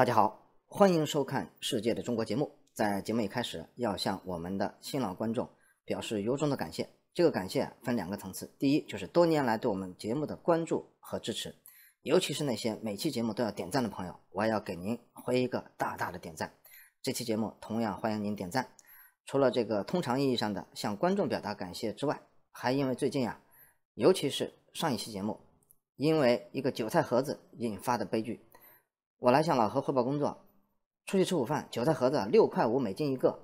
大家好，欢迎收看《世界的中国》节目。在节目一开始，要向我们的新老观众表示由衷的感谢。这个感谢分两个层次，第一就是多年来对我们节目的关注和支持，尤其是那些每期节目都要点赞的朋友，我要给您回一个大大的点赞。这期节目同样欢迎您点赞。除了这个通常意义上的向观众表达感谢之外，还因为最近啊，尤其是上一期节目，因为一个韭菜盒子引发的悲剧。我来向老何汇报工作，出去吃午饭，韭菜盒子六块五美金一个，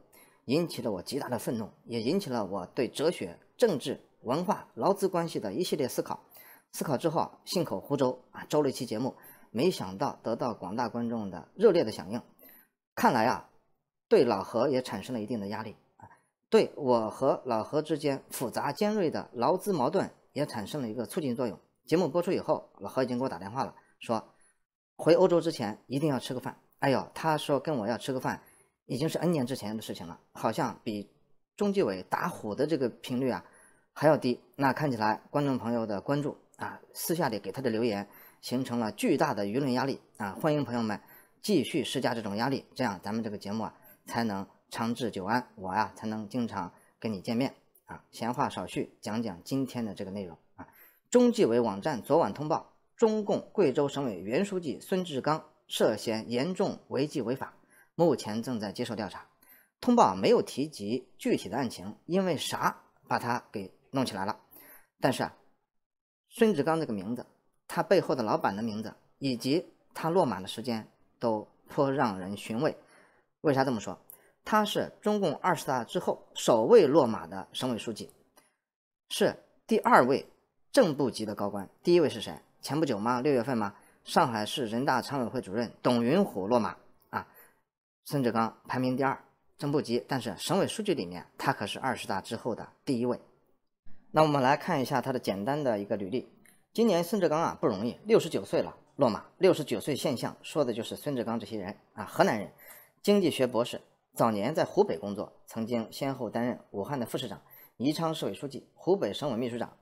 引起了我极大的愤怒，也引起了我对哲学、政治、文化、劳资关系的一系列思考。思考之后，信口胡诌啊，周了一期节目，没想到得到广大观众的热烈的响应，看来啊，对老何也产生了一定的压力，对我和老何之间复杂尖锐的劳资矛盾也产生了一个促进作用。节目播出以后，老何已经给我打电话了，说。回欧洲之前一定要吃个饭。哎呦，他说跟我要吃个饭，已经是 N 年之前的事情了，好像比中纪委打虎的这个频率啊还要低。那看起来观众朋友的关注啊，私下里给他的留言形成了巨大的舆论压力啊。欢迎朋友们继续施加这种压力，这样咱们这个节目啊才能长治久安，我呀才能经常跟你见面啊。闲话少叙，讲讲今天的这个内容啊。中纪委网站昨晚通报。中共贵州省委原书记孙志刚涉嫌严重违纪违法，目前正在接受调查。通报没有提及具体的案情，因为啥把他给弄起来了？但是啊，孙志刚这个名字，他背后的老板的名字，以及他落马的时间，都颇让人寻味。为啥这么说？他是中共二十大之后首位落马的省委书记，是第二位正部级的高官。第一位是谁？前不久嘛，六月份嘛，上海市人大常委会主任董云虎落马啊，孙志刚排名第二，正不级，但是省委书记里面，他可是二十大之后的第一位。那我们来看一下他的简单的一个履历。今年孙志刚啊不容易，六十九岁了落马。六十九岁现象说的就是孙志刚这些人啊，河南人，经济学博士，早年在湖北工作，曾经先后担任武汉的副市长、宜昌市委书记、湖北省委秘书长。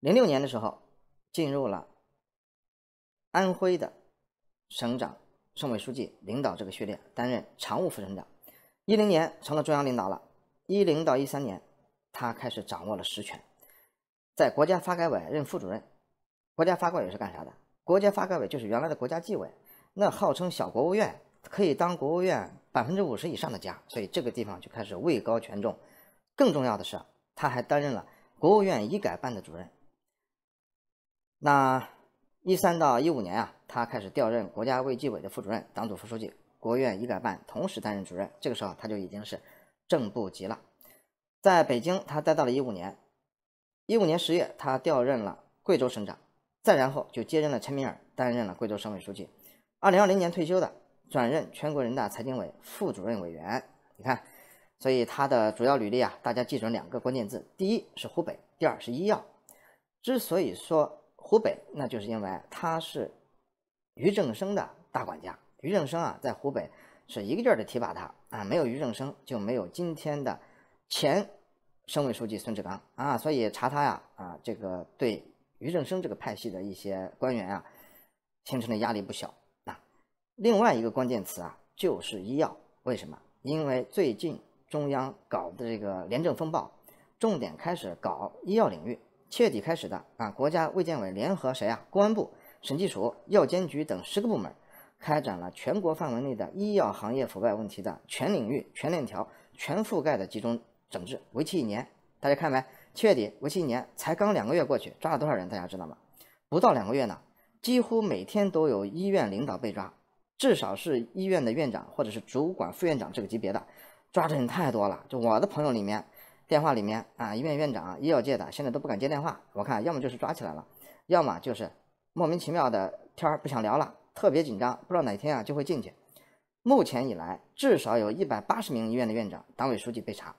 零六年的时候进入了。安徽的省长、省委书记领导这个序列担任常务副省长，一零年成了中央领导了。一零到一三年，他开始掌握了实权，在国家发改委任副主任。国家发改委是干啥的？国家发改委就是原来的国家纪委，那号称小国务院，可以当国务院百分之五十以上的家，所以这个地方就开始位高权重。更重要的是，他还担任了国务院医改办的主任。那。一三到一五年啊，他开始调任国家卫计委的副主任、党组副书记，国务院医改办同时担任主任。这个时候他就已经是正部级了。在北京，他待到了一五年。一五年十月，他调任了贵州省长，再然后就接任了陈敏尔，担任了贵州省委书记。二零二零年退休的，转任全国人大财经委副主任委员。你看，所以他的主要履历啊，大家记准两个关键字：第一是湖北，第二是医药。之所以说。湖北，那就是因为他是于正声的大管家。于正声啊，在湖北是一个劲儿地提拔他啊，没有于正声就没有今天的前省委书记孙志刚啊。所以查他呀，啊，这个对于正声这个派系的一些官员啊，形成的压力不小啊。另外一个关键词啊，就是医药。为什么？因为最近中央搞的这个廉政风暴，重点开始搞医药领域。七月底开始的啊，国家卫健委联合谁啊？公安部、审计署、药监局等十个部门，开展了全国范围内的医药行业腐败问题的全领域、全链条、全覆盖的集中整治，为期一年。大家看没？七月底，为期一年，才刚两个月过去，抓了多少人？大家知道吗？不到两个月呢，几乎每天都有医院领导被抓，至少是医院的院长或者是主管副院长这个级别的，抓的人太多了。就我的朋友里面。电话里面啊，医院院长、医药界的现在都不敢接电话。我看，要么就是抓起来了，要么就是莫名其妙的天儿不想聊了，特别紧张，不知道哪天啊就会进去。目前以来，至少有一百八十名医院的院长、党委书记被查，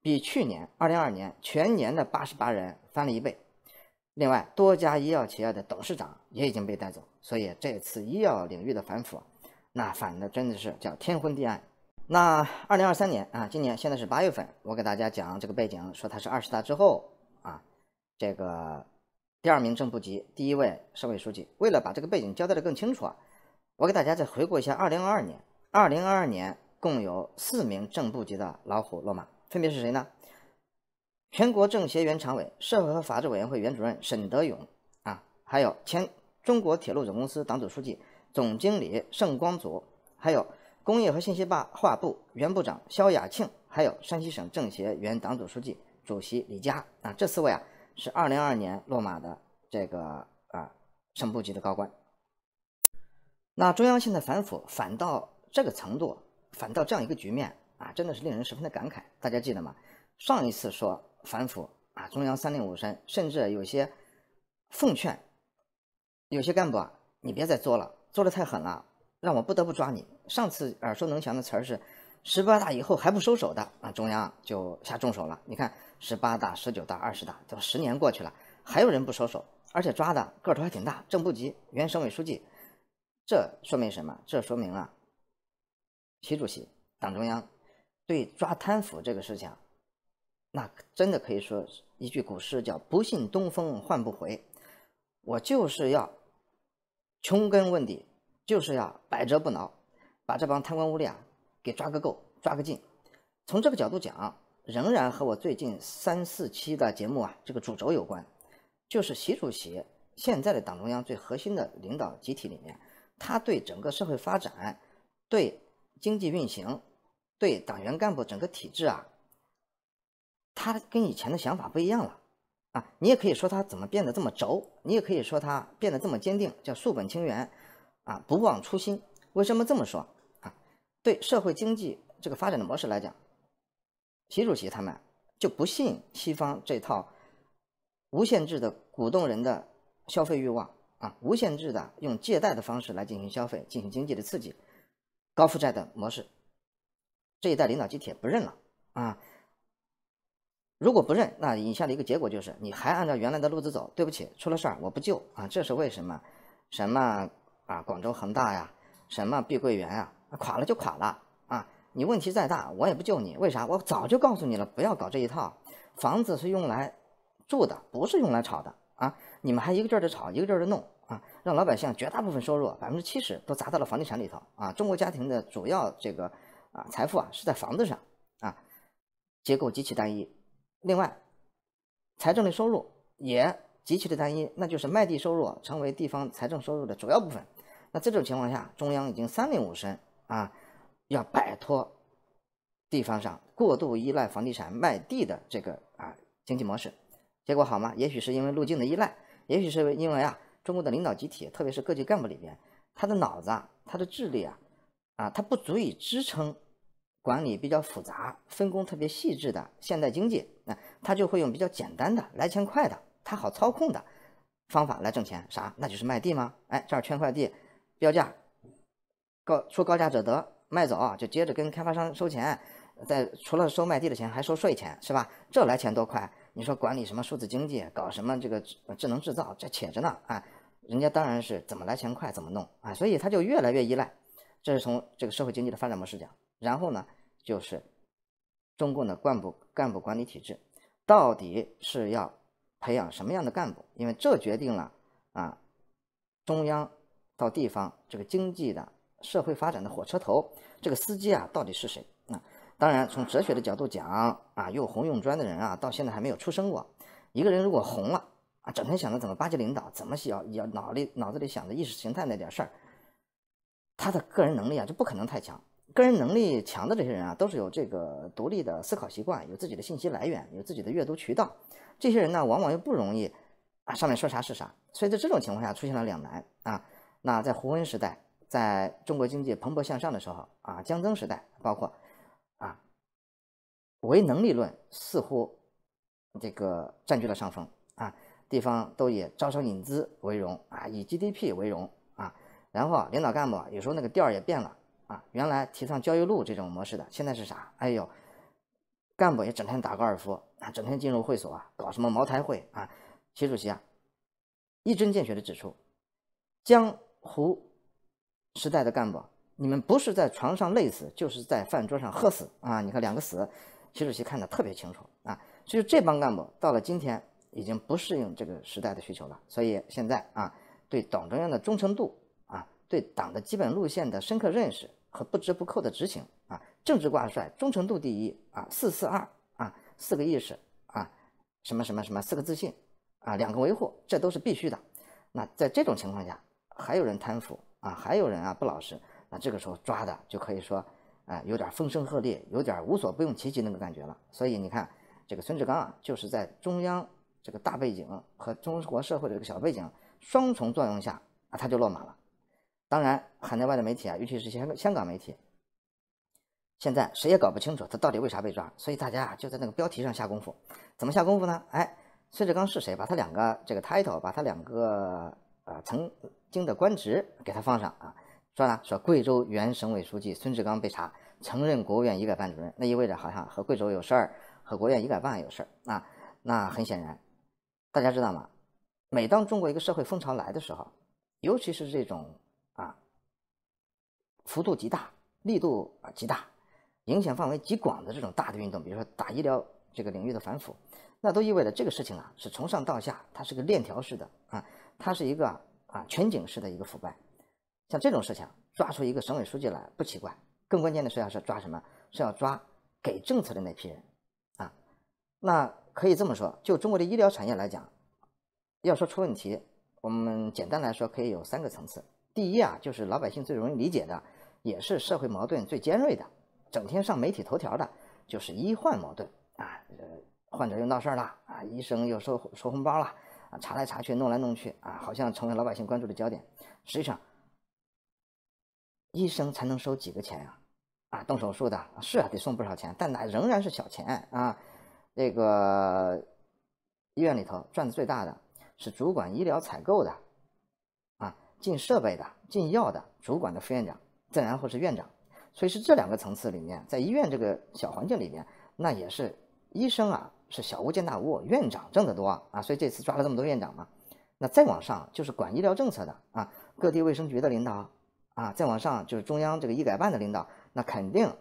比去年二零二二年全年的八十八人翻了一倍。另外，多家医药企业的董事长也已经被带走。所以，这次医药领域的反腐，那反的真的是叫天昏地暗。那二零二三年啊，今年现在是八月份，我给大家讲这个背景，说他是二十大之后啊，这个第二名正部级第一位省委书记。为了把这个背景交代的更清楚啊，我给大家再回顾一下二零二二年。二零二二年共有四名正部级的老虎落马，分别是谁呢？全国政协原常委、社会和法制委员会原主任沈德勇啊，还有前中国铁路总公司党组书记、总经理盛光祖，还有。工业和信息化部原部长肖亚庆，还有山西省政协原党组书记、主席李佳啊，这四位啊是二零二年落马的这个啊省部级的高官。那中央现在反腐，反到这个程度，反到这样一个局面啊，真的是令人十分的感慨。大家记得吗？上一次说反腐啊，中央三令五申，甚至有些奉劝有些干部啊，你别再作了，做的太狠了，让我不得不抓你。上次耳熟能详的词儿是“十八大以后还不收手的”，啊，中央就下重手了。你看，十八大、十九大、二十大，都十年过去了，还有人不收手，而且抓的个头还挺大，正部级、原省委书记。这说明什么？这说明啊，习主席、党中央对抓贪腐这个事情，那真的可以说一句古诗，叫“不信东风唤不回”。我就是要穷根问底，就是要百折不挠。把这帮贪官污吏啊给抓个够，抓个尽。从这个角度讲，仍然和我最近三四期的节目啊这个主轴有关，就是习主席现在的党中央最核心的领导集体里面，他对整个社会发展、对经济运行、对党员干部整个体制啊，他跟以前的想法不一样了啊。你也可以说他怎么变得这么轴，你也可以说他变得这么坚定，叫树本清源啊，不忘初心。为什么这么说？对社会经济这个发展的模式来讲，习主席他们就不信西方这套无限制的鼓动人的消费欲望啊，无限制的用借贷的方式来进行消费、进行经济的刺激、高负债的模式。这一代领导集体不认了啊！如果不认，那以下的一个结果就是你还按照原来的路子走，对不起，出了事儿我不救啊！这是为什么？什么啊？广州恒大呀，什么碧桂园啊？垮了就垮了啊！你问题再大，我也不救你。为啥？我早就告诉你了，不要搞这一套。房子是用来住的，不是用来炒的啊！你们还一个劲儿的炒，一个劲儿的弄啊，让老百姓绝大部分收入百分之七十都砸到了房地产里头啊！中国家庭的主要这个啊财富啊是在房子上啊，结构极其单一。另外，财政的收入也极其的单一，那就是卖地收入成为地方财政收入的主要部分。那这种情况下，中央已经三令五申。啊，要摆脱地方上过度依赖房地产卖地的这个啊经济模式，结果好吗？也许是因为路径的依赖，也许是因为啊中国的领导集体，特别是各级干部里边，他的脑子、啊，他的智力啊啊，他不足以支撑管理比较复杂、分工特别细致的现代经济，那他就会用比较简单的、来钱快的、他好操控的方法来挣钱，啥？那就是卖地吗？哎，这儿圈块地，标价。高出高价者得，卖走就接着跟开发商收钱，再除了收卖地的钱，还收税钱，是吧？这来钱多快？你说管理什么数字经济，搞什么这个智能制造，这且着呢啊！人家当然是怎么来钱快怎么弄啊，所以他就越来越依赖。这是从这个社会经济的发展模式讲。然后呢，就是中共的干部干部管理体制，到底是要培养什么样的干部？因为这决定了啊，中央到地方这个经济的。社会发展的火车头，这个司机啊，到底是谁啊？当然，从哲学的角度讲啊，又红又专的人啊，到现在还没有出生过。一个人如果红了啊，整天想着怎么巴结领导，怎么想，要脑里脑子里想着意识形态那点事儿，他的个人能力啊，就不可能太强。个人能力强的这些人啊，都是有这个独立的思考习惯，有自己的信息来源，有自己的阅读渠道。这些人呢，往往又不容易啊，上面说啥是啥。所以在这种情况下出现了两难啊。那在胡温时代。在中国经济蓬勃向上的时候啊，江增时代包括啊，唯能力论似乎这个占据了上风啊，地方都以招商引资为荣啊，以 GDP 为荣啊，然后领导干部有时候那个调儿也变了啊，原来提倡教育路这种模式的，现在是啥？哎呦，干部也整天打高尔夫啊，整天进入会所啊，搞什么茅台会啊？习主席啊，一针见血的指出，江湖。时代的干部，你们不是在床上累死，就是在饭桌上喝死啊！你看两个死，习主席看得特别清楚啊！所以这帮干部到了今天，已经不适应这个时代的需求了。所以现在啊，对党中央的忠诚度啊，对党的基本路线的深刻认识和不折不扣的执行啊，政治挂帅，忠诚度第一啊，四四二啊，四个意识啊，什么什么什么，四个自信啊，两个维护，这都是必须的。那在这种情况下，还有人贪腐。啊，还有人啊不老实，那这个时候抓的就可以说，哎，有点风声鹤唳，有点无所不用其极那个感觉了。所以你看，这个孙志刚啊，就是在中央这个大背景和中国社会的这个小背景双重作用下啊，他就落马了。当然，海内外的媒体啊，尤其是香香港媒体，现在谁也搞不清楚他到底为啥被抓，所以大家啊就在那个标题上下功夫。怎么下功夫呢？哎，孙志刚是谁？把他两个这个 title，把他两个呃曾京的官职给他放上啊，说呢说贵州原省委书记孙志刚被查，曾任国务院医改办主任，那意味着好像和贵州有事儿，和国务院医改办有事儿啊。那很显然，大家知道吗？每当中国一个社会风潮来的时候，尤其是这种啊幅度极大、力度啊极大、影响范围极广的这种大的运动，比如说打医疗这个领域的反腐，那都意味着这个事情啊是从上到下，它是个链条式的啊，它是一个。啊，全景式的一个腐败，像这种事情，抓出一个省委书记来不奇怪。更关键的是要，是抓什么？是要抓给政策的那批人，啊，那可以这么说。就中国的医疗产业来讲，要说出问题，我们简单来说可以有三个层次。第一啊，就是老百姓最容易理解的，也是社会矛盾最尖锐的，整天上媒体头条的，就是医患矛盾啊，这患者又闹事儿了啊，医生又收收红包了。啊，查来查去，弄来弄去，啊，好像成为老百姓关注的焦点。实际上，医生才能收几个钱呀？啊，动手术的是啊，得送不少钱，但那仍然是小钱啊。那个医院里头赚的最大的是主管医疗采购的，啊，进设备的、进药的，主管的副院长，再然后是院长。所以是这两个层次里面，在医院这个小环境里面，那也是医生啊。是小巫见大巫，院长挣得多啊，所以这次抓了这么多院长嘛。那再往上就是管医疗政策的啊，各地卫生局的领导啊，再往上就是中央这个医改办的领导，那肯定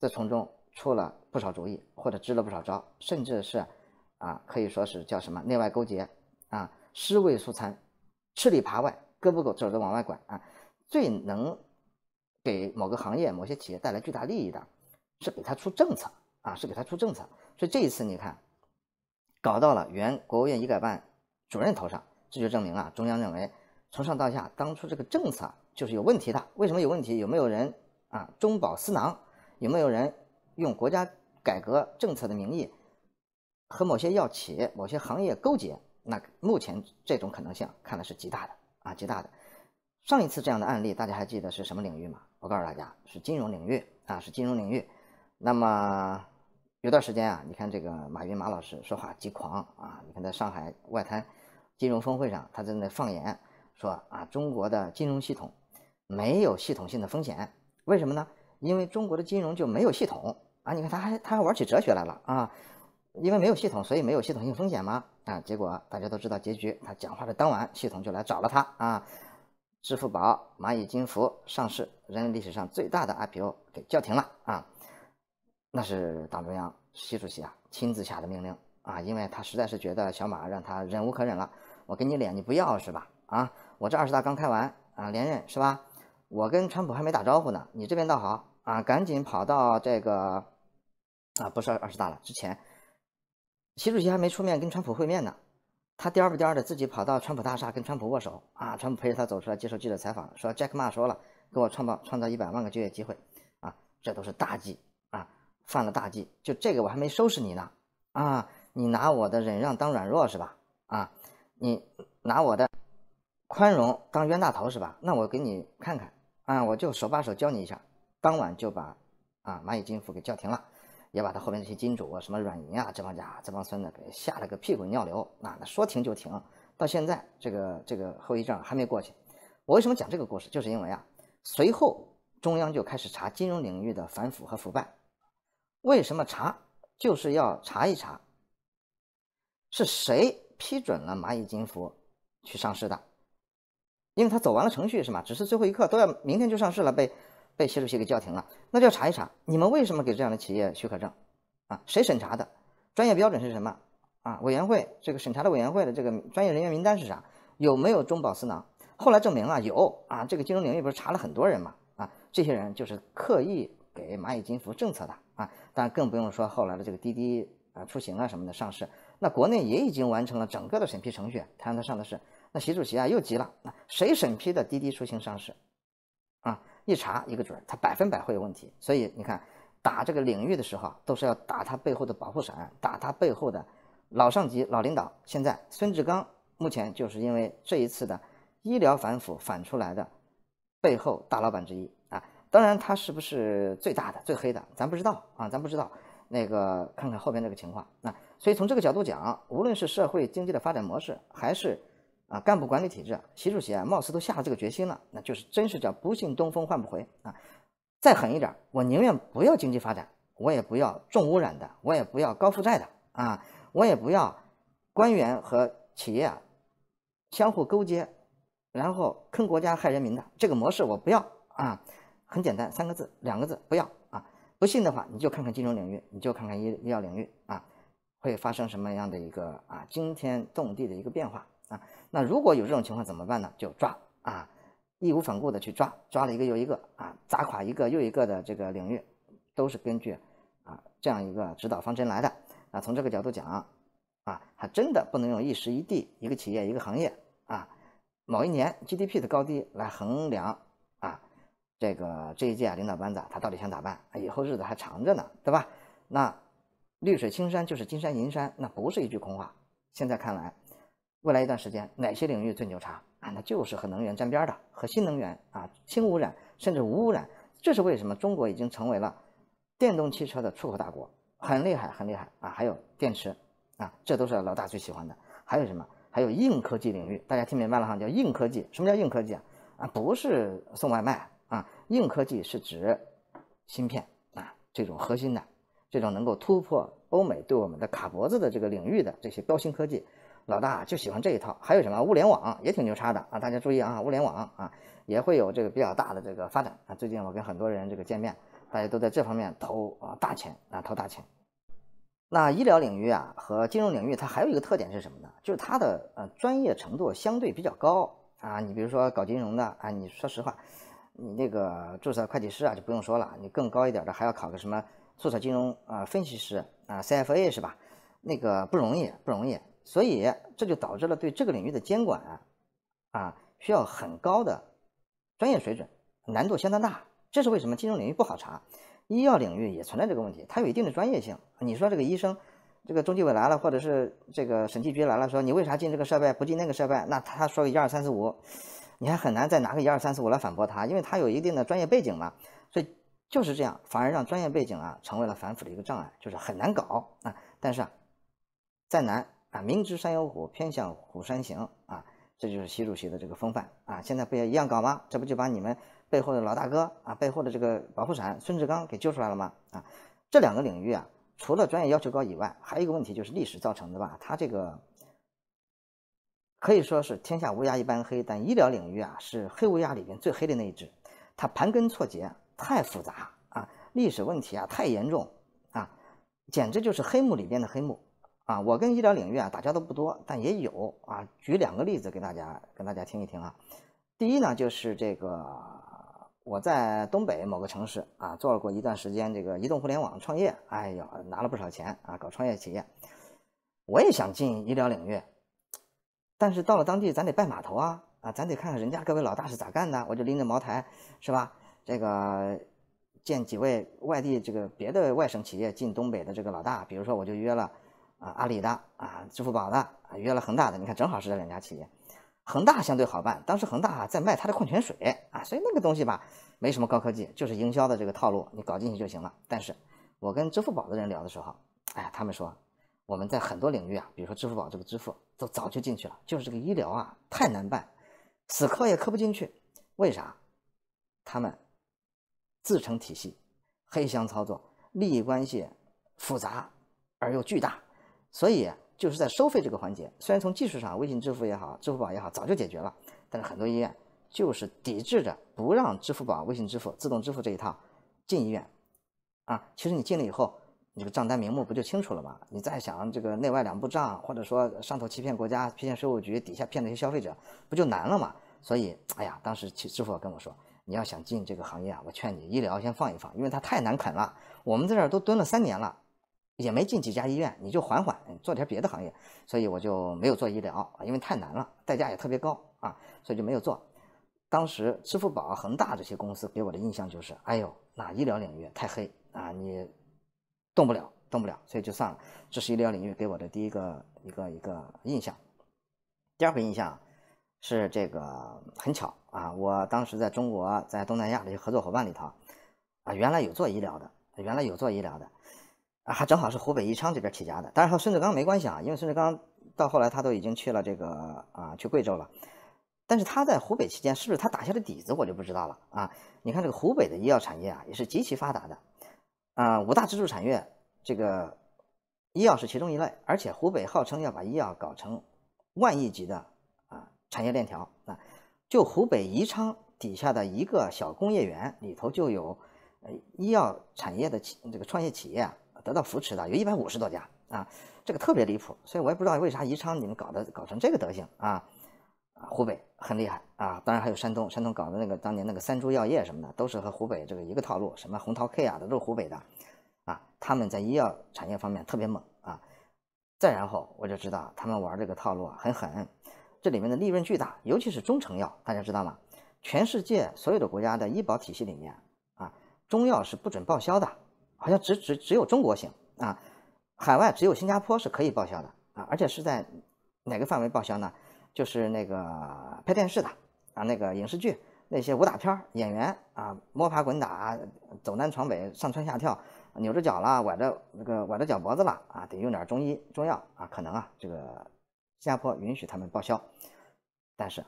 在从中出了不少主意或者支了不少招，甚至是啊，可以说是叫什么内外勾结啊，尸位素餐，吃里扒外，胳膊肘子往外拐啊，最能给某个行业、某些企业带来巨大利益的，是给他出政策啊，是给他出政策。所以这一次你看，搞到了原国务院医改办主任头上，这就证明了中央认为从上到下当初这个政策就是有问题的。为什么有问题？有没有人啊中饱私囊？有没有人用国家改革政策的名义和某些药企某些行业勾结？那目前这种可能性看的是极大的啊，极大的。上一次这样的案例大家还记得是什么领域吗？我告诉大家是金融领域啊，是金融领域。那么。有段时间啊，你看这个马云马老师说话极狂啊！你看在上海外滩金融峰会上，他在那放言说啊：“中国的金融系统没有系统性的风险，为什么呢？因为中国的金融就没有系统啊！你看他还他还玩起哲学来了啊！因为没有系统，所以没有系统性风险吗？啊！结果大家都知道结局，他讲话的当晚，系统就来找了他啊！支付宝蚂蚁金服上市，人类历史上最大的 IPO 给叫停了啊！”那是党中央，习主席啊，亲自下的命令啊，因为他实在是觉得小马让他忍无可忍了。我给你脸你不要是吧？啊，我这二十大刚开完啊，连任是吧？我跟川普还没打招呼呢，你这边倒好啊，赶紧跑到这个，啊，不是二十大了，之前，习主席还没出面跟川普会面呢，他颠不颠的自己跑到川普大厦跟川普握手啊，川普陪着他走出来接受记者采访，说 Jack Ma 说了，给我创造创造一百万个就业机会啊，这都是大计。犯了大忌，就这个我还没收拾你呢，啊，你拿我的忍让当软弱是吧？啊，你拿我的宽容当冤大头是吧？那我给你看看，啊，我就手把手教你一下。当晚就把啊蚂蚁金服给叫停了，也把他后面那些金主啊、什么软银啊这帮家这帮孙子给吓了个屁滚尿流啊！那说停就停，到现在这个这个后遗症还没过去。我为什么讲这个故事？就是因为啊，随后中央就开始查金融领域的反腐和腐败。为什么查？就是要查一查，是谁批准了蚂蚁金服去上市的？因为他走完了程序，是吗？只是最后一刻都要明天就上市了，被被习主席给叫停了。那就要查一查，你们为什么给这样的企业许可证？啊，谁审查的？专业标准是什么？啊，委员会这个审查的委员会的这个专业人员名单是啥？有没有中饱私囊？后来证明啊，有啊，这个金融领域不是查了很多人嘛？啊，这些人就是刻意给蚂蚁金服政策的。啊，但更不用说后来的这个滴滴啊、出行啊什么的上市，那国内也已经完成了整个的审批程序，才它上的市。那习主席啊又急了，那谁审批的滴滴出行上市？啊，一查一个准，它百分百会有问题。所以你看，打这个领域的时候，都是要打他背后的保护伞，打他背后的老上级、老领导。现在孙志刚目前就是因为这一次的医疗反腐反出来的背后大老板之一。当然，它是不是最大的、最黑的，咱不知道啊，咱不知道。那个，看看后边这个情况那所以从这个角度讲，无论是社会经济的发展模式，还是啊干部管理体制，习主席啊，貌似都下了这个决心了。那就是真是叫“不信东风唤不回”啊！再狠一点，我宁愿不要经济发展，我也不要重污染的，我也不要高负债的啊，我也不要官员和企业啊相互勾结，然后坑国家害人民的这个模式，我不要啊！很简单，三个字，两个字，不要啊！不信的话，你就看看金融领域，你就看看医医药领域啊，会发生什么样的一个啊惊天动地的一个变化啊！那如果有这种情况怎么办呢？就抓啊，义无反顾的去抓，抓了一个又一个啊，砸垮一个又一个的这个领域，都是根据啊这样一个指导方针来的啊。从这个角度讲啊，还真的不能用一时一地一个企业一个行业啊某一年 GDP 的高低来衡量。这个这一届领导班子他到底想咋办？以后日子还长着呢，对吧？那绿水青山就是金山银山，那不是一句空话。现在看来，未来一段时间哪些领域最牛叉啊？那就是和能源沾边的，和新能源啊、轻污染甚至无污染。这是为什么？中国已经成为了电动汽车的出口大国，很厉害，很厉害啊！还有电池啊，这都是老大最喜欢的。还有什么？还有硬科技领域，大家听明白了哈？叫硬科技。什么叫硬科技啊？啊，不是送外卖。硬科技是指芯片啊，这种核心的，这种能够突破欧美对我们的卡脖子的这个领域的这些高新科技，老大就喜欢这一套。还有什么物联网也挺牛叉的啊！大家注意啊，物联网啊也会有这个比较大的这个发展啊。最近我跟很多人这个见面，大家都在这方面投啊大钱啊投大钱。那医疗领域啊和金融领域，它还有一个特点是什么呢？就是它的呃专业程度相对比较高啊。你比如说搞金融的啊，你说实话。你那个注册会计师啊，就不用说了，你更高一点的还要考个什么注册金融啊分析师啊 CFA 是吧？那个不容易，不容易，所以这就导致了对这个领域的监管啊需要很高的专业水准，难度相当大。这是为什么金融领域不好查？医药领域也存在这个问题，它有一定的专业性。你说这个医生，这个中纪委来了，或者是这个审计局来了，说你为啥进这个设备不进那个设备？那他说个一二三四五。你还很难再拿个一二三四五来反驳他，因为他有一定的专业背景嘛，所以就是这样，反而让专业背景啊成为了反腐的一个障碍，就是很难搞啊。但是啊，再难啊，明知山有虎，偏向虎山行啊，这就是习主席的这个风范啊。现在不也一样搞吗？这不就把你们背后的老大哥啊，背后的这个保护伞孙志刚给揪出来了吗？啊，这两个领域啊，除了专业要求高以外，还有一个问题就是历史造成的吧，他这个。可以说是天下乌鸦一般黑，但医疗领域啊是黑乌鸦里边最黑的那一只。它盘根错节，太复杂啊！历史问题啊太严重啊！简直就是黑幕里边的黑幕啊！我跟医疗领域啊打交道不多，但也有啊。举两个例子给大家，跟大家听一听啊。第一呢，就是这个我在东北某个城市啊做了过一段时间这个移动互联网创业，哎呦拿了不少钱啊，搞创业企业。我也想进医疗领域。但是到了当地，咱得拜码头啊啊，咱得看看人家各位老大是咋干的。我就拎着茅台，是吧？这个见几位外地这个别的外省企业进东北的这个老大，比如说我就约了啊阿里的啊支付宝的，约了恒大的。你看，正好是这两家企业，恒大相对好办。当时恒大在卖他的矿泉水啊，所以那个东西吧，没什么高科技，就是营销的这个套路，你搞进去就行了。但是我跟支付宝的人聊的时候，哎，他们说。我们在很多领域啊，比如说支付宝这个支付，都早就进去了。就是这个医疗啊，太难办，死磕也磕不进去。为啥？他们自成体系，黑箱操作，利益关系复杂而又巨大。所以就是在收费这个环节，虽然从技术上微信支付也好，支付宝也好，早就解决了，但是很多医院就是抵制着不让支付宝、微信支付、自动支付这一套进医院。啊，其实你进了以后。你的账单明目不就清楚了吗？你再想这个内外两部账，或者说上头欺骗国家骗骗税务局，底下骗那些消费者，不就难了吗？所以，哎呀，当时去支付宝跟我说，你要想进这个行业啊，我劝你医疗先放一放，因为它太难啃了。我们在这儿都蹲了三年了，也没进几家医院，你就缓缓做点别的行业。所以我就没有做医疗啊，因为太难了，代价也特别高啊，所以就没有做。当时支付宝、恒大这些公司给我的印象就是，哎呦，那医疗领域太黑啊，你。动不了，动不了，所以就算了。这是医疗领域给我的第一个一个一个印象。第二个印象是这个很巧啊，我当时在中国在东南亚这些合作伙伴里头啊，原来有做医疗的，原来有做医疗的啊，还正好是湖北宜昌这边起家的。当然和孙志刚没关系啊，因为孙志刚到后来他都已经去了这个啊，去贵州了。但是他在湖北期间，是不是他打下的底子，我就不知道了啊。你看这个湖北的医药产业啊，也是极其发达的。啊，五大支柱产业，这个医药是其中一类，而且湖北号称要把医药搞成万亿级的啊产业链条啊。就湖北宜昌底下的一个小工业园里头，就有呃，医药产业的企这个创业企业啊得到扶持的，有一百五十多家啊，这个特别离谱，所以我也不知道为啥宜昌你们搞的搞成这个德行啊。湖北很厉害啊，当然还有山东，山东搞的那个当年那个三株药业什么的，都是和湖北这个一个套路，什么红桃 K 啊的都是湖北的，啊，他们在医药产业方面特别猛啊。再然后我就知道他们玩这个套路啊很狠，这里面的利润巨大，尤其是中成药，大家知道吗？全世界所有的国家的医保体系里面啊，中药是不准报销的，好像只只只有中国行啊，海外只有新加坡是可以报销的啊，而且是在哪个范围报销呢？就是那个拍电视的啊，那个影视剧那些武打片演员啊，摸爬滚打，走南闯北，上蹿下跳，扭着脚了，崴着那个崴着脚脖子了啊，得用点中医中药啊，可能啊，这个新加坡允许他们报销，但是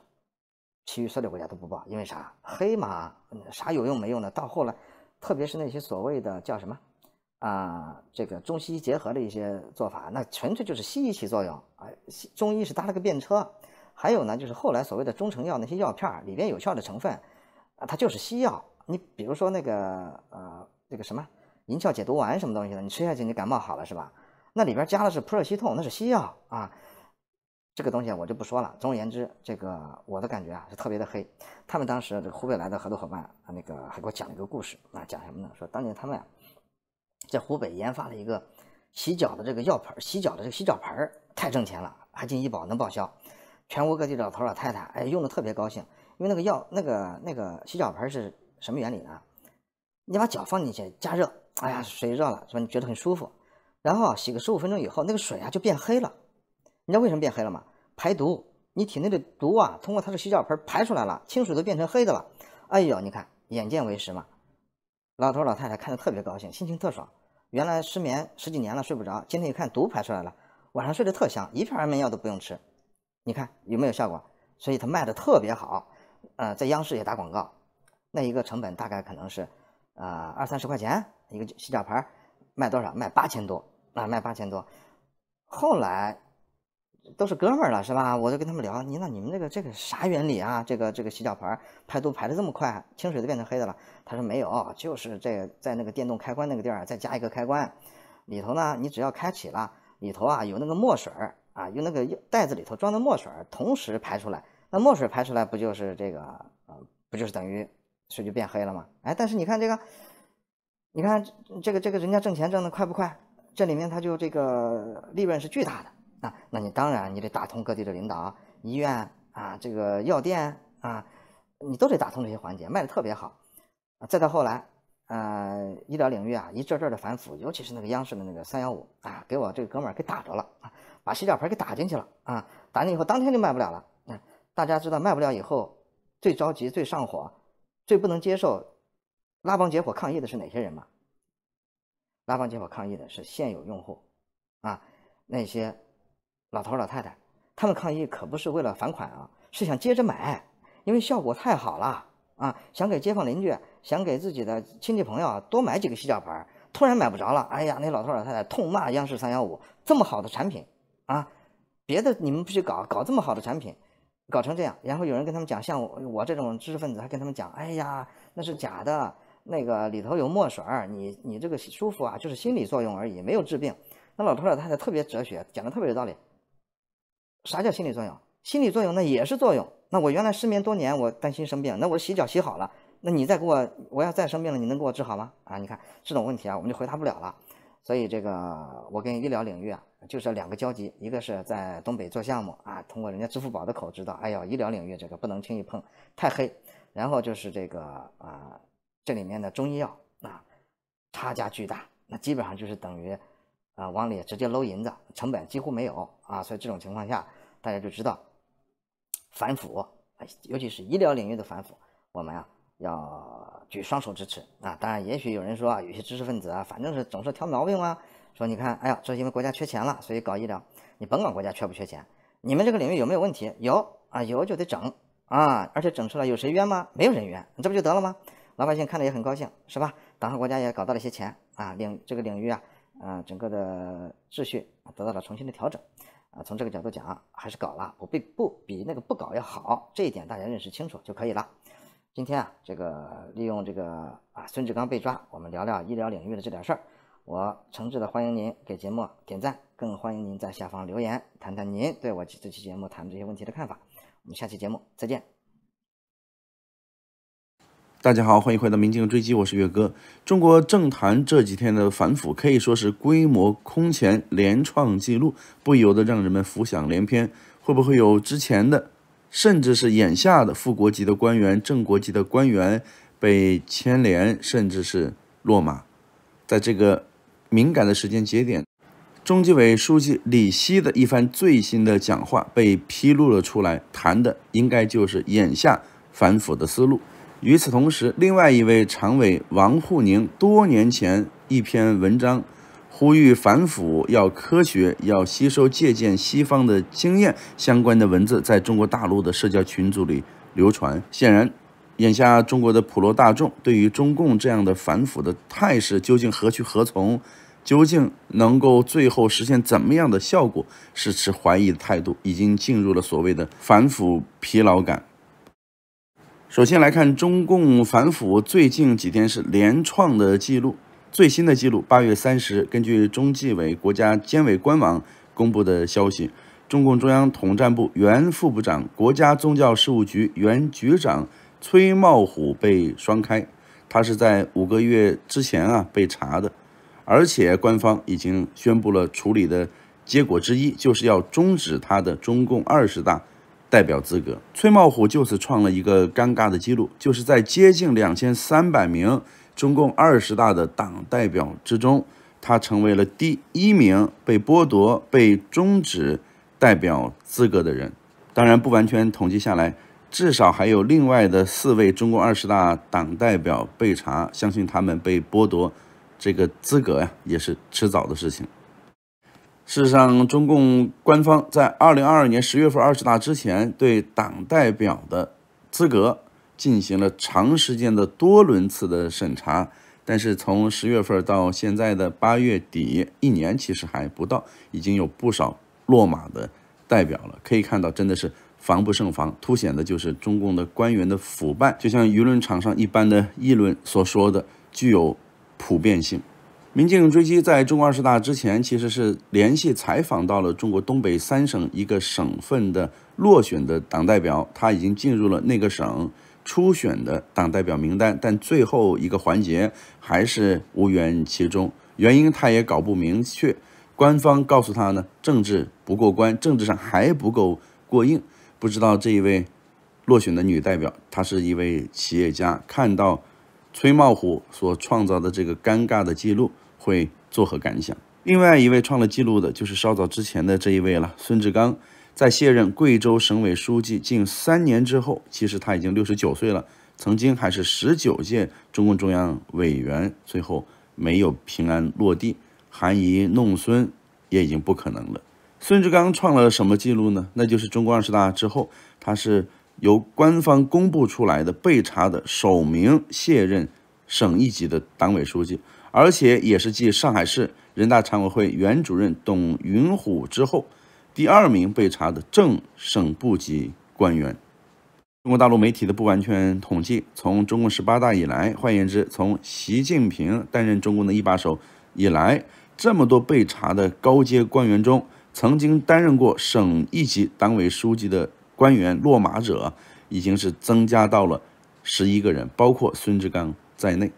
其余所有国家都不报，因为啥？黑马啥有用没用的？到后来，特别是那些所谓的叫什么啊，这个中西医结合的一些做法，那纯粹就是西医起作用，西，中医是搭了个便车。还有呢，就是后来所谓的中成药那些药片儿里边有效的成分，啊，它就是西药。你比如说那个呃那个什么银翘解毒丸什么东西的，你吃下去你感冒好了是吧？那里边加的是扑热息痛，那是西药啊。这个东西我就不说了。总而言之，这个我的感觉啊是特别的黑。他们当时这个湖北来的合作伙伴啊，那个还给我讲了一个故事，啊，讲什么呢？说当年他们啊在湖北研发了一个洗脚的这个药盆，洗脚的这个洗脚盆太挣钱了，还进医保能报销。全国各地老头老太太，哎，用的特别高兴，因为那个药，那个那个洗脚盆是什么原理呢？你把脚放进去加热，哎呀，水热了是吧？你觉得很舒服。然后洗个十五分钟以后，那个水啊就变黑了。你知道为什么变黑了吗？排毒，你体内的毒啊通过它的洗脚盆排出来了，清水都变成黑的了。哎呦，你看，眼见为实嘛。老头老太太看着特别高兴，心情特爽。原来失眠十几年了睡不着，今天一看毒排出来了，晚上睡得特香，一片安眠药都不用吃。你看有没有效果？所以它卖的特别好，呃，在央视也打广告，那一个成本大概可能是，啊二三十块钱一个洗脚盆，卖多少？卖八千多，啊卖八千多。后来都是哥们儿了，是吧？我就跟他们聊，你那你们这个这个啥原理啊？这个这个洗脚盆排毒排的这么快，清水都变成黑的了。他说没有，就是这在那个电动开关那个地儿再加一个开关，里头呢你只要开启了，里头啊有那个墨水儿。啊，用那个袋子里头装的墨水同时排出来，那墨水排出来不就是这个呃，不就是等于水就变黑了吗？哎，但是你看这个，你看这个这个人家挣钱挣的快不快？这里面他就这个利润是巨大的啊，那你当然你得打通各地的领导、医院啊，这个药店啊，你都得打通这些环节，卖的特别好，再到后来。呃，医疗领域啊，一阵阵的反腐，尤其是那个央视的那个三幺五啊，给我这个哥们儿给打着了啊，把洗脚盆给打进去了啊，打进以后当天就卖不了了。大家知道卖不了以后，最着急、最上火、最不能接受，拉帮结伙抗议的是哪些人吗？拉帮结伙抗议的是现有用户啊，那些老头老太太，他们抗议可不是为了返款啊，是想接着买，因为效果太好了。啊，想给街坊邻居，想给自己的亲戚朋友多买几个洗脚盆，突然买不着了，哎呀，那老头老太太痛骂央视三幺五，这么好的产品，啊，别的你们不去搞，搞这么好的产品，搞成这样。然后有人跟他们讲，像我这种知识分子还跟他们讲，哎呀，那是假的，那个里头有墨水，你你这个舒服啊，就是心理作用而已，没有治病。那老头老太太特别哲学，讲的特别有道理。啥叫心理作用？心理作用那也是作用。那我原来失眠多年，我担心生病。那我洗脚洗好了，那你再给我，我要再生病了，你能给我治好吗？啊，你看这种问题啊，我们就回答不了了。所以这个我跟医疗领域啊，就是两个交集，一个是在东北做项目啊，通过人家支付宝的口知道，哎呦，医疗领域这个不能轻易碰，太黑。然后就是这个啊，这里面的中医药啊，差价巨大，那基本上就是等于啊往里直接搂银子，成本几乎没有啊。所以这种情况下，大家就知道。反腐，尤其是医疗领域的反腐，我们啊要举双手支持啊！当然，也许有人说啊，有些知识分子啊，反正是总是挑毛病嘛，说你看，哎呀，这是因为国家缺钱了，所以搞医疗。你甭管国家缺不缺钱，你们这个领域有没有问题？有啊，有就得整啊，而且整出来有谁冤吗？没有人冤，这不就得了吗？老百姓看着也很高兴，是吧？党和国家也搞到了一些钱啊，领这个领域啊，啊，整个的秩序得到了重新的调整。啊，从这个角度讲，还是搞了，不比不比那个不搞要好，这一点大家认识清楚就可以了。今天啊，这个利用这个啊，孙志刚被抓，我们聊聊医疗领域的这点事儿。我诚挚的欢迎您给节目点赞，更欢迎您在下方留言，谈谈您对我这期节目谈这些问题的看法。我们下期节目再见。大家好，欢迎回到《明镜追击》，我是月哥。中国政坛这几天的反腐可以说是规模空前，连创纪录，不由得让人们浮想联翩：会不会有之前的，甚至是眼下的副国级的官员、正国级的官员被牵连，甚至是落马？在这个敏感的时间节点，中纪委书记李希的一番最新的讲话被披露了出来，谈的应该就是眼下反腐的思路。与此同时，另外一位常委王沪宁多年前一篇文章，呼吁反腐要科学，要吸收借鉴西方的经验，相关的文字在中国大陆的社交群组里流传。显然，眼下中国的普罗大众对于中共这样的反腐的态势究竟何去何从，究竟能够最后实现怎么样的效果，是持怀疑态度，已经进入了所谓的反腐疲劳感。首先来看中共反腐，最近几天是连创的记录，最新的记录，八月三十日，根据中纪委、国家监委官网公布的消息，中共中央统战部原副部长、国家宗教事务局原局长崔茂虎被双开，他是在五个月之前啊被查的，而且官方已经宣布了处理的结果之一，就是要终止他的中共二十大。代表资格，崔茂虎就此创了一个尴尬的记录，就是在接近两千三百名中共二十大的党代表之中，他成为了第一名被剥夺、被终止代表资格的人。当然，不完全统计下来，至少还有另外的四位中共二十大党代表被查，相信他们被剥夺这个资格呀，也是迟早的事情。事实上，中共官方在二零二二年十月份二十大之前，对党代表的资格进行了长时间的多轮次的审查。但是，从十月份到现在的八月底，一年其实还不到，已经有不少落马的代表了。可以看到，真的是防不胜防，凸显的就是中共的官员的腐败。就像舆论场上一般的议论所说的，具有普遍性。民进追击在中国二十大之前，其实是联系采访到了中国东北三省一个省份的落选的党代表，他已经进入了那个省初选的党代表名单，但最后一个环节还是无缘其中。原因他也搞不明确，官方告诉他呢，政治不过关，政治上还不够过硬。不知道这一位落选的女代表，她是一位企业家，看到。崔茂虎所创造的这个尴尬的记录会作何感想？另外一位创了记录的就是稍早之前的这一位了。孙志刚在卸任贵州省委书记近三年之后，其实他已经六十九岁了，曾经还是十九届中共中央委员，最后没有平安落地，含饴弄孙也已经不可能了。孙志刚创了什么记录呢？那就是中共二十大之后，他是。由官方公布出来的被查的首名卸任省一级的党委书记，而且也是继上海市人大常委会原主任董云虎之后第二名被查的正省部级官员。中国大陆媒体的不完全统计，从中共十八大以来，换言之，从习近平担任中共的一把手以来，这么多被查的高阶官员中，曾经担任过省一级党委书记的。官员落马者已经是增加到了十一个人，包括孙志刚在内，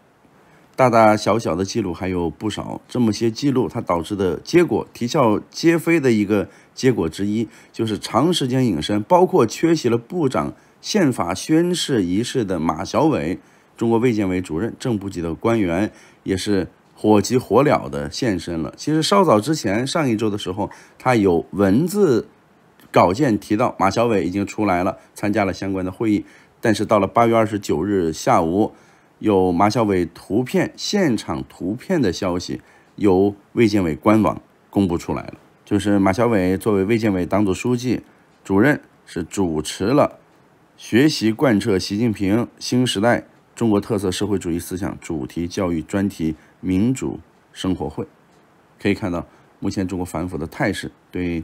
大大小小的记录还有不少。这么些记录，它导致的结果，啼笑皆非的一个结果之一，就是长时间隐身。包括缺席了部长宪法宣誓仪式的马晓伟，中国卫健委主任，正部级的官员，也是火急火燎的现身了。其实稍早之前，上一周的时候，他有文字。稿件提到马晓伟已经出来了，参加了相关的会议。但是到了八月二十九日下午，有马晓伟图片、现场图片的消息由卫健委官网公布出来了。就是马晓伟作为卫健委党组书记、主任，是主持了学习贯彻习近平新时代中国特色社会主义思想主题教育专题民主生活会。可以看到，目前中国反腐的态势对。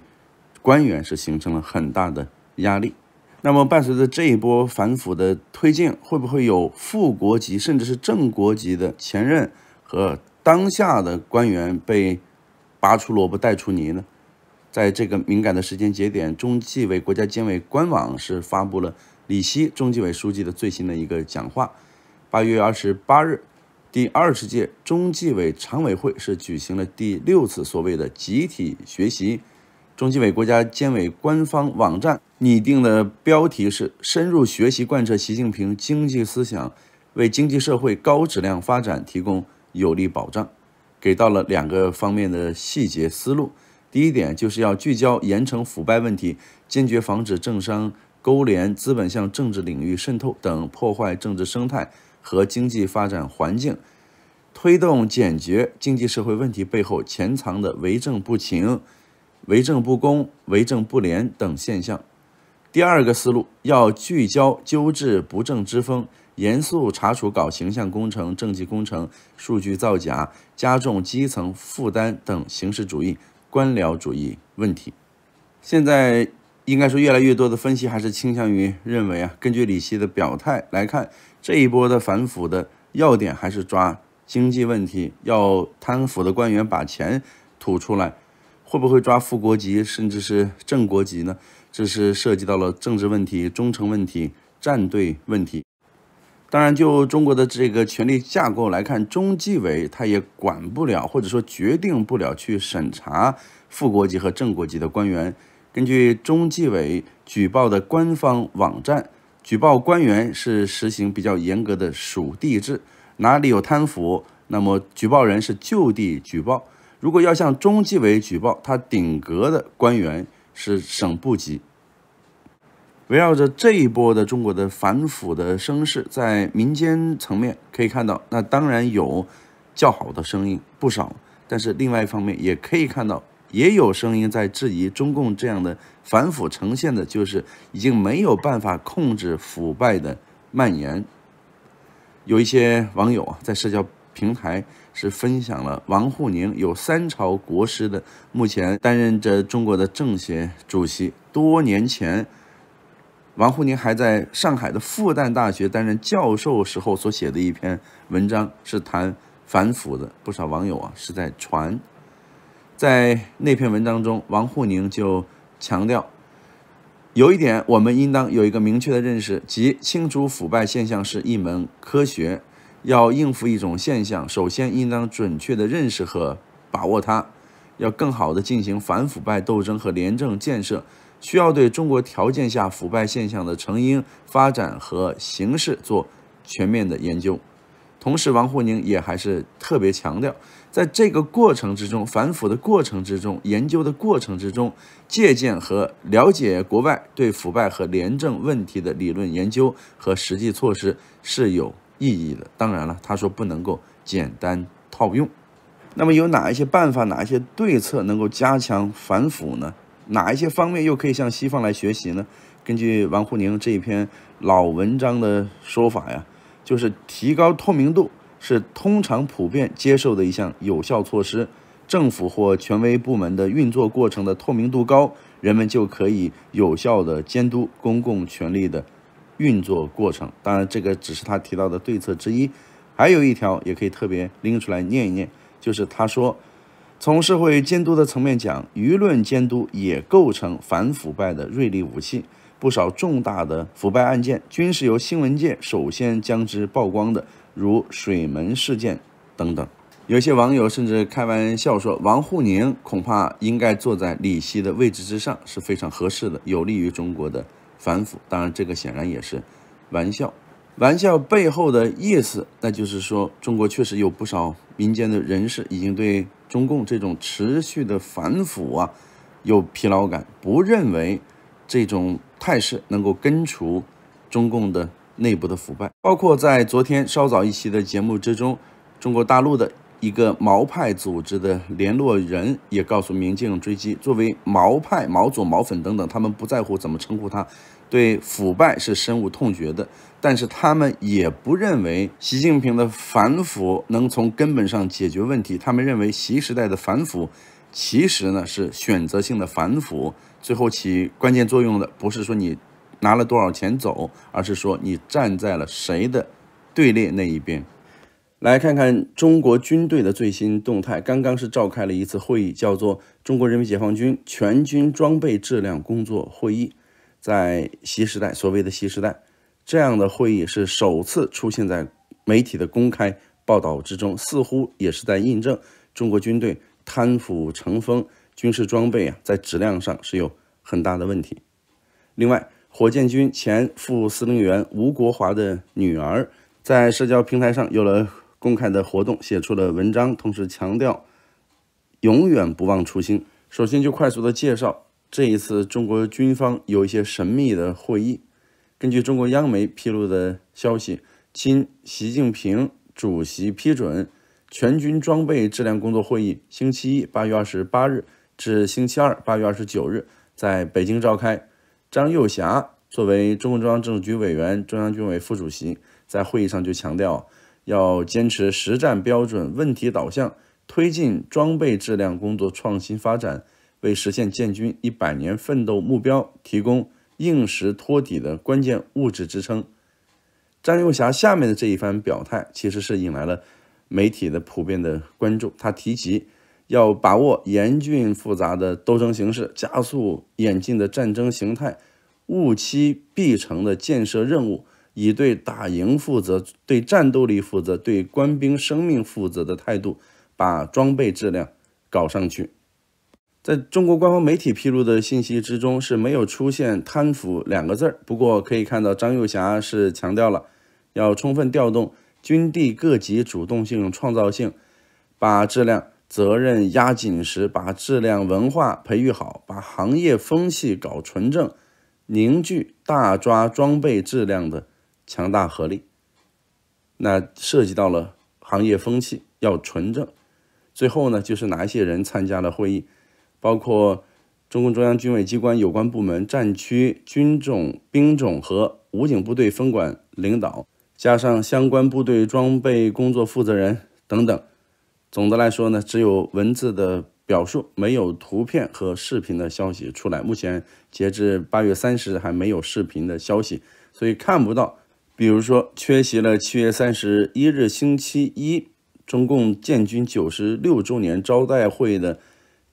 官员是形成了很大的压力。那么，伴随着这一波反腐的推进，会不会有副国级甚至是正国级的前任和当下的官员被拔出萝卜带出泥呢？在这个敏感的时间节点，中纪委、国家监委官网是发布了李希中纪委书记的最新的一个讲话。八月二十八日，第二十届中纪委常委会是举行了第六次所谓的集体学习。中纪委国家监委官方网站拟定的标题是“深入学习贯彻习近平经济思想，为经济社会高质量发展提供有力保障”，给到了两个方面的细节思路。第一点就是要聚焦严惩腐败问题，坚决防止政商勾连、资本向政治领域渗透等破坏政治生态和经济发展环境，推动解决经济社会问题背后潜藏的为政不勤。为政不公、为政不廉等现象。第二个思路要聚焦纠治不正之风，严肃查处搞形象工程、政绩工程、数据造假、加重基层负担等形式主义、官僚主义问题。现在应该说，越来越多的分析还是倾向于认为啊，根据李希的表态来看，这一波的反腐的要点还是抓经济问题，要贪腐的官员把钱吐出来。会不会抓副国籍甚至是正国籍呢？这是涉及到了政治问题、忠诚问题、站队问题。当然，就中国的这个权力架构来看，中纪委他也管不了，或者说决定不了去审查副国籍和正国籍的官员。根据中纪委举报的官方网站，举报官员是实行比较严格的属地制，哪里有贪腐，那么举报人是就地举报。如果要向中纪委举报，他顶格的官员是省部级。围绕着这一波的中国的反腐的声势，在民间层面可以看到，那当然有较好的声音不少，但是另外一方面也可以看到，也有声音在质疑中共这样的反腐呈现的，就是已经没有办法控制腐败的蔓延。有一些网友啊，在社交平台。是分享了王沪宁有三朝国师的，目前担任着中国的政协主席。多年前，王沪宁还在上海的复旦大学担任教授时候所写的一篇文章是谈反腐的。不少网友啊是在传，在那篇文章中，王沪宁就强调，有一点我们应当有一个明确的认识，即清除腐败现象是一门科学。要应付一种现象，首先应当准确地认识和把握它；要更好地进行反腐败斗争和廉政建设，需要对中国条件下腐败现象的成因、发展和形式做全面的研究。同时，王沪宁也还是特别强调，在这个过程之中、反腐的过程之中、研究的过程之中，借鉴和了解国外对腐败和廉政问题的理论研究和实际措施是有。意义的，当然了，他说不能够简单套用。那么有哪一些办法、哪一些对策能够加强反腐呢？哪一些方面又可以向西方来学习呢？根据王沪宁这一篇老文章的说法呀，就是提高透明度是通常普遍接受的一项有效措施。政府或权威部门的运作过程的透明度高，人们就可以有效的监督公共权力的。运作过程，当然这个只是他提到的对策之一，还有一条也可以特别拎出来念一念，就是他说，从社会监督的层面讲，舆论监督也构成反腐败的锐利武器，不少重大的腐败案件均是由新闻界首先将之曝光的，如水门事件等等。有些网友甚至开玩笑说，王沪宁恐怕应该坐在李希的位置之上是非常合适的，有利于中国的。反腐，当然这个显然也是玩笑。玩笑背后的意思，那就是说中国确实有不少民间的人士已经对中共这种持续的反腐啊有疲劳感，不认为这种态势能够根除中共的内部的腐败。包括在昨天稍早一期的节目之中，中国大陆的一个毛派组织的联络人也告诉《民进追击》，作为毛派、毛左、毛粉等等，他们不在乎怎么称呼他。对腐败是深恶痛绝的，但是他们也不认为习近平的反腐能从根本上解决问题。他们认为，习时代的反腐其实呢是选择性的反腐。最后起关键作用的不是说你拿了多少钱走，而是说你站在了谁的队列那一边。来看看中国军队的最新动态，刚刚是召开了一次会议，叫做《中国人民解放军全军装备质量工作会议》。在新时代，所谓的新时代，这样的会议是首次出现在媒体的公开报道之中，似乎也是在印证中国军队贪腐成风，军事装备啊在质量上是有很大的问题。另外，火箭军前副司令员吴国华的女儿在社交平台上有了公开的活动，写出了文章，同时强调永远不忘初心。首先就快速的介绍。这一次，中国军方有一些神秘的会议。根据中国央媒披露的消息，经习近平主席批准，全军装备质量工作会议星期一八月二十八日至星期二八月二十九日在北京召开。张又侠作为中共中央政治局委员、中央军委副主席，在会议上就强调，要坚持实战标准、问题导向，推进装备质量工作创新发展。为实现建军一百年奋斗目标提供硬实托底的关键物质支撑，张六侠下面的这一番表态，其实是引来了媒体的普遍的关注。他提及要把握严峻复杂的斗争形势、加速演进的战争形态、务期必成的建设任务，以对打赢负责、对战斗力负责、对官兵生命负责的态度，把装备质量搞上去。在中国官方媒体披露的信息之中是没有出现“贪腐”两个字儿，不过可以看到张又侠是强调了，要充分调动军地各级主动性、创造性，把质量责任压紧实，把质量文化培育好，把行业风气搞纯正，凝聚大抓装备质量的强大合力。那涉及到了行业风气要纯正，最后呢，就是哪一些人参加了会议？包括中共中央军委机关有关部门、战区军种、兵种和武警部队分管领导，加上相关部队装备工作负责人等等。总的来说呢，只有文字的表述，没有图片和视频的消息出来。目前截至八月三十日，还没有视频的消息，所以看不到。比如说，缺席了七月三十一日星期一中共建军九十六周年招待会的。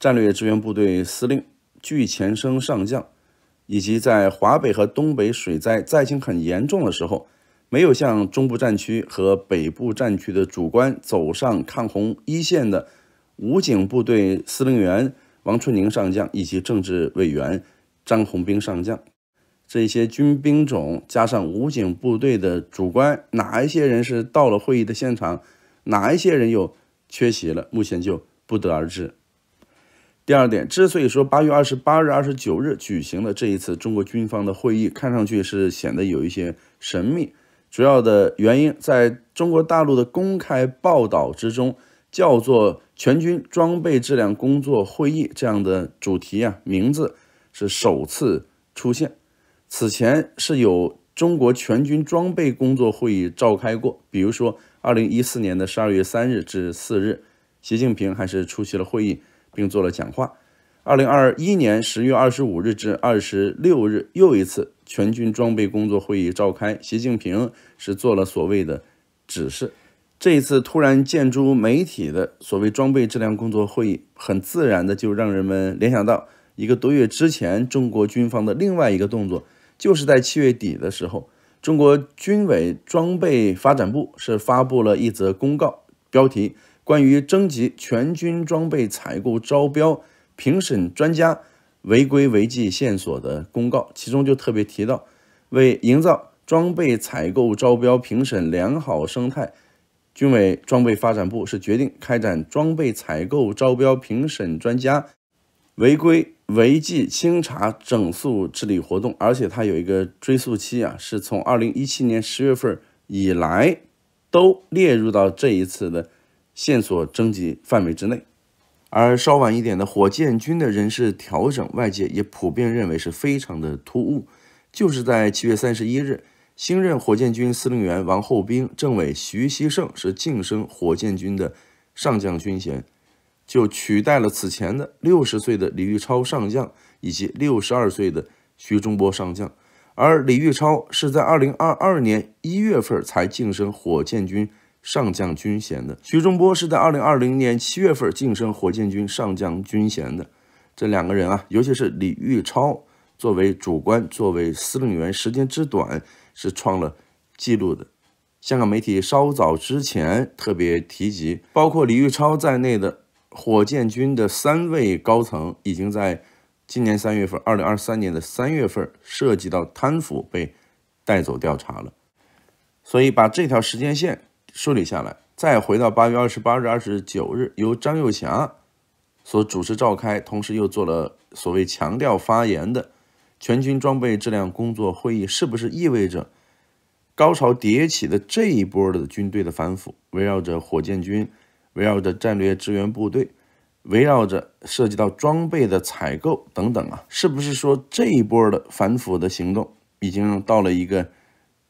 战略支援部队司令巨前生上将，以及在华北和东北水灾灾情很严重的时候，没有向中部战区和北部战区的主官走上抗洪一线的武警部队司令员王春宁上将以及政治委员张红兵上将，这些军兵种加上武警部队的主官，哪一些人是到了会议的现场，哪一些人又缺席了？目前就不得而知。第二点，之所以说八月二十八日、二十九日举行了这一次中国军方的会议，看上去是显得有一些神秘。主要的原因，在中国大陆的公开报道之中，叫做“全军装备质量工作会议”这样的主题啊，名字是首次出现。此前是有中国全军装备工作会议召开过，比如说二零一四年的十二月三日至四日，习近平还是出席了会议。并做了讲话。二零二一年十月二十五日至二十六日，又一次全军装备工作会议召开，习近平是做了所谓的指示。这一次突然建筑媒体的所谓装备质量工作会议，很自然的就让人们联想到一个多月之前中国军方的另外一个动作，就是在七月底的时候，中国军委装备发展部是发布了一则公告，标题。关于征集全军装备采购招标评审专家违规违纪线索的公告，其中就特别提到，为营造装备采购招标评审良好生态，军委装备发展部是决定开展装备采购招标评审专家违规违纪清查整肃治理活动，而且它有一个追溯期啊，是从二零一七年十月份以来都列入到这一次的。线索征集范围之内，而稍晚一点的火箭军的人事调整，外界也普遍认为是非常的突兀。就是在七月三十一日，新任火箭军司令员王厚兵、政委徐希胜是晋升火箭军的上将军衔，就取代了此前的六十岁的李玉超上将以及六十二岁的徐中波上将。而李玉超是在二零二二年一月份才晋升火箭军。上将军衔的徐中波是在二零二零年七月份晋升火箭军上将军衔的。这两个人啊，尤其是李玉超，作为主官、作为司令员，时间之短是创了记录的。香港媒体稍早之前特别提及，包括李玉超在内的火箭军的三位高层，已经在今年三月份、二零二三年的三月份涉及到贪腐被带走调查了。所以把这条时间线。梳理下来，再回到八月二十八日、二十九日，由张又侠所主持召开，同时又做了所谓强调发言的全军装备质量工作会议，是不是意味着高潮迭起的这一波的军队的反腐，围绕着火箭军，围绕着战略支援部队，围绕着涉及到装备的采购等等啊，是不是说这一波的反腐的行动已经到了一个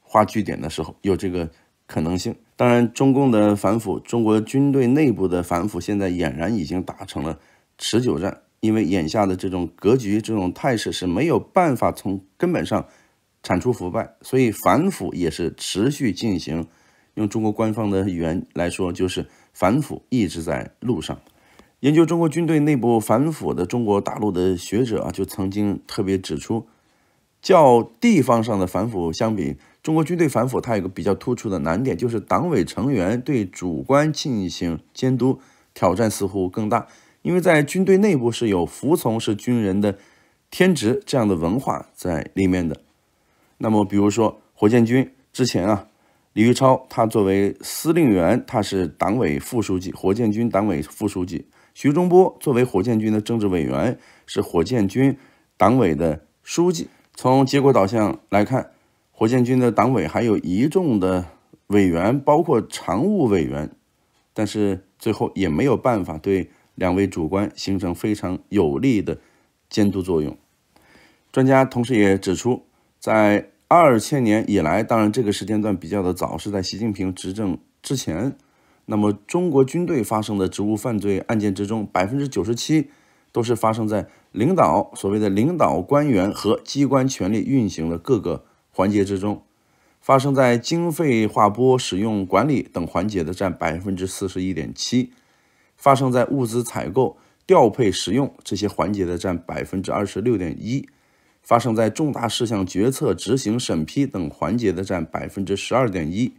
画句点的时候？有这个？可能性，当然，中共的反腐，中国军队内部的反腐，现在俨然已经打成了持久战。因为眼下的这种格局、这种态势是没有办法从根本上铲除腐败，所以反腐也是持续进行。用中国官方的语言来说，就是反腐一直在路上。研究中国军队内部反腐的中国大陆的学者啊，就曾经特别指出，较地方上的反腐相比。中国军队反腐，它有一个比较突出的难点，就是党委成员对主观进行监督挑战似乎更大，因为在军队内部是有服从是军人的天职这样的文化在里面的。那么，比如说火箭军之前啊，李玉超他作为司令员，他是党委副书记；火箭军党委副书记徐中波作为火箭军的政治委员，是火箭军党委的书记。从结果导向来看。火箭军的党委还有一众的委员，包括常务委员，但是最后也没有办法对两位主官形成非常有力的监督作用。专家同时也指出，在二千年以来，当然这个时间段比较的早，是在习近平执政之前。那么，中国军队发生的职务犯罪案件之中，百分之九十七都是发生在领导所谓的领导官员和机关权力运行的各个。环节之中，发生在经费划拨、使用管理等环节的占百分之四十一点七；发生在物资采购、调配、使用这些环节的占百分之二十六点一；发生在重大事项决策、执行、审批等环节的占百分之十二点一；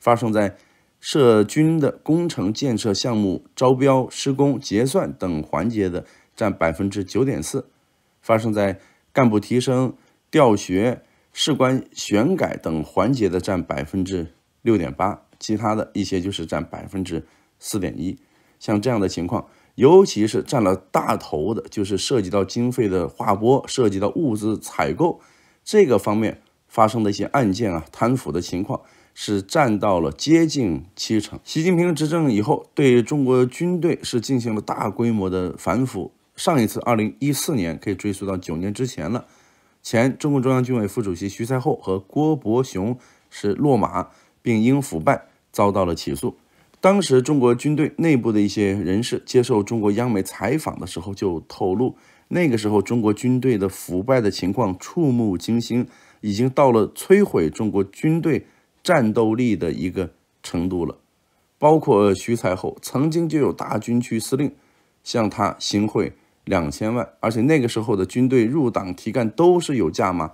发生在涉军的工程建设项目招标、施工、结算等环节的占百分之九点四；发生在干部提升、调学。事关选改等环节的占百分之六点八，其他的一些就是占百分之四点一。像这样的情况，尤其是占了大头的，就是涉及到经费的划拨、涉及到物资采购这个方面发生的一些案件啊，贪腐的情况是占到了接近七成。习近平执政以后，对中国军队是进行了大规模的反腐。上一次，二零一四年，可以追溯到九年之前了。前中共中央军委副主席徐才厚和郭伯雄是落马，并因腐败遭到了起诉。当时，中国军队内部的一些人士接受中国央媒采访的时候就透露，那个时候中国军队的腐败的情况触目惊心，已经到了摧毁中国军队战斗力的一个程度了。包括徐才厚曾经就有大军区司令向他行贿。两千万，而且那个时候的军队入党提干都是有价码，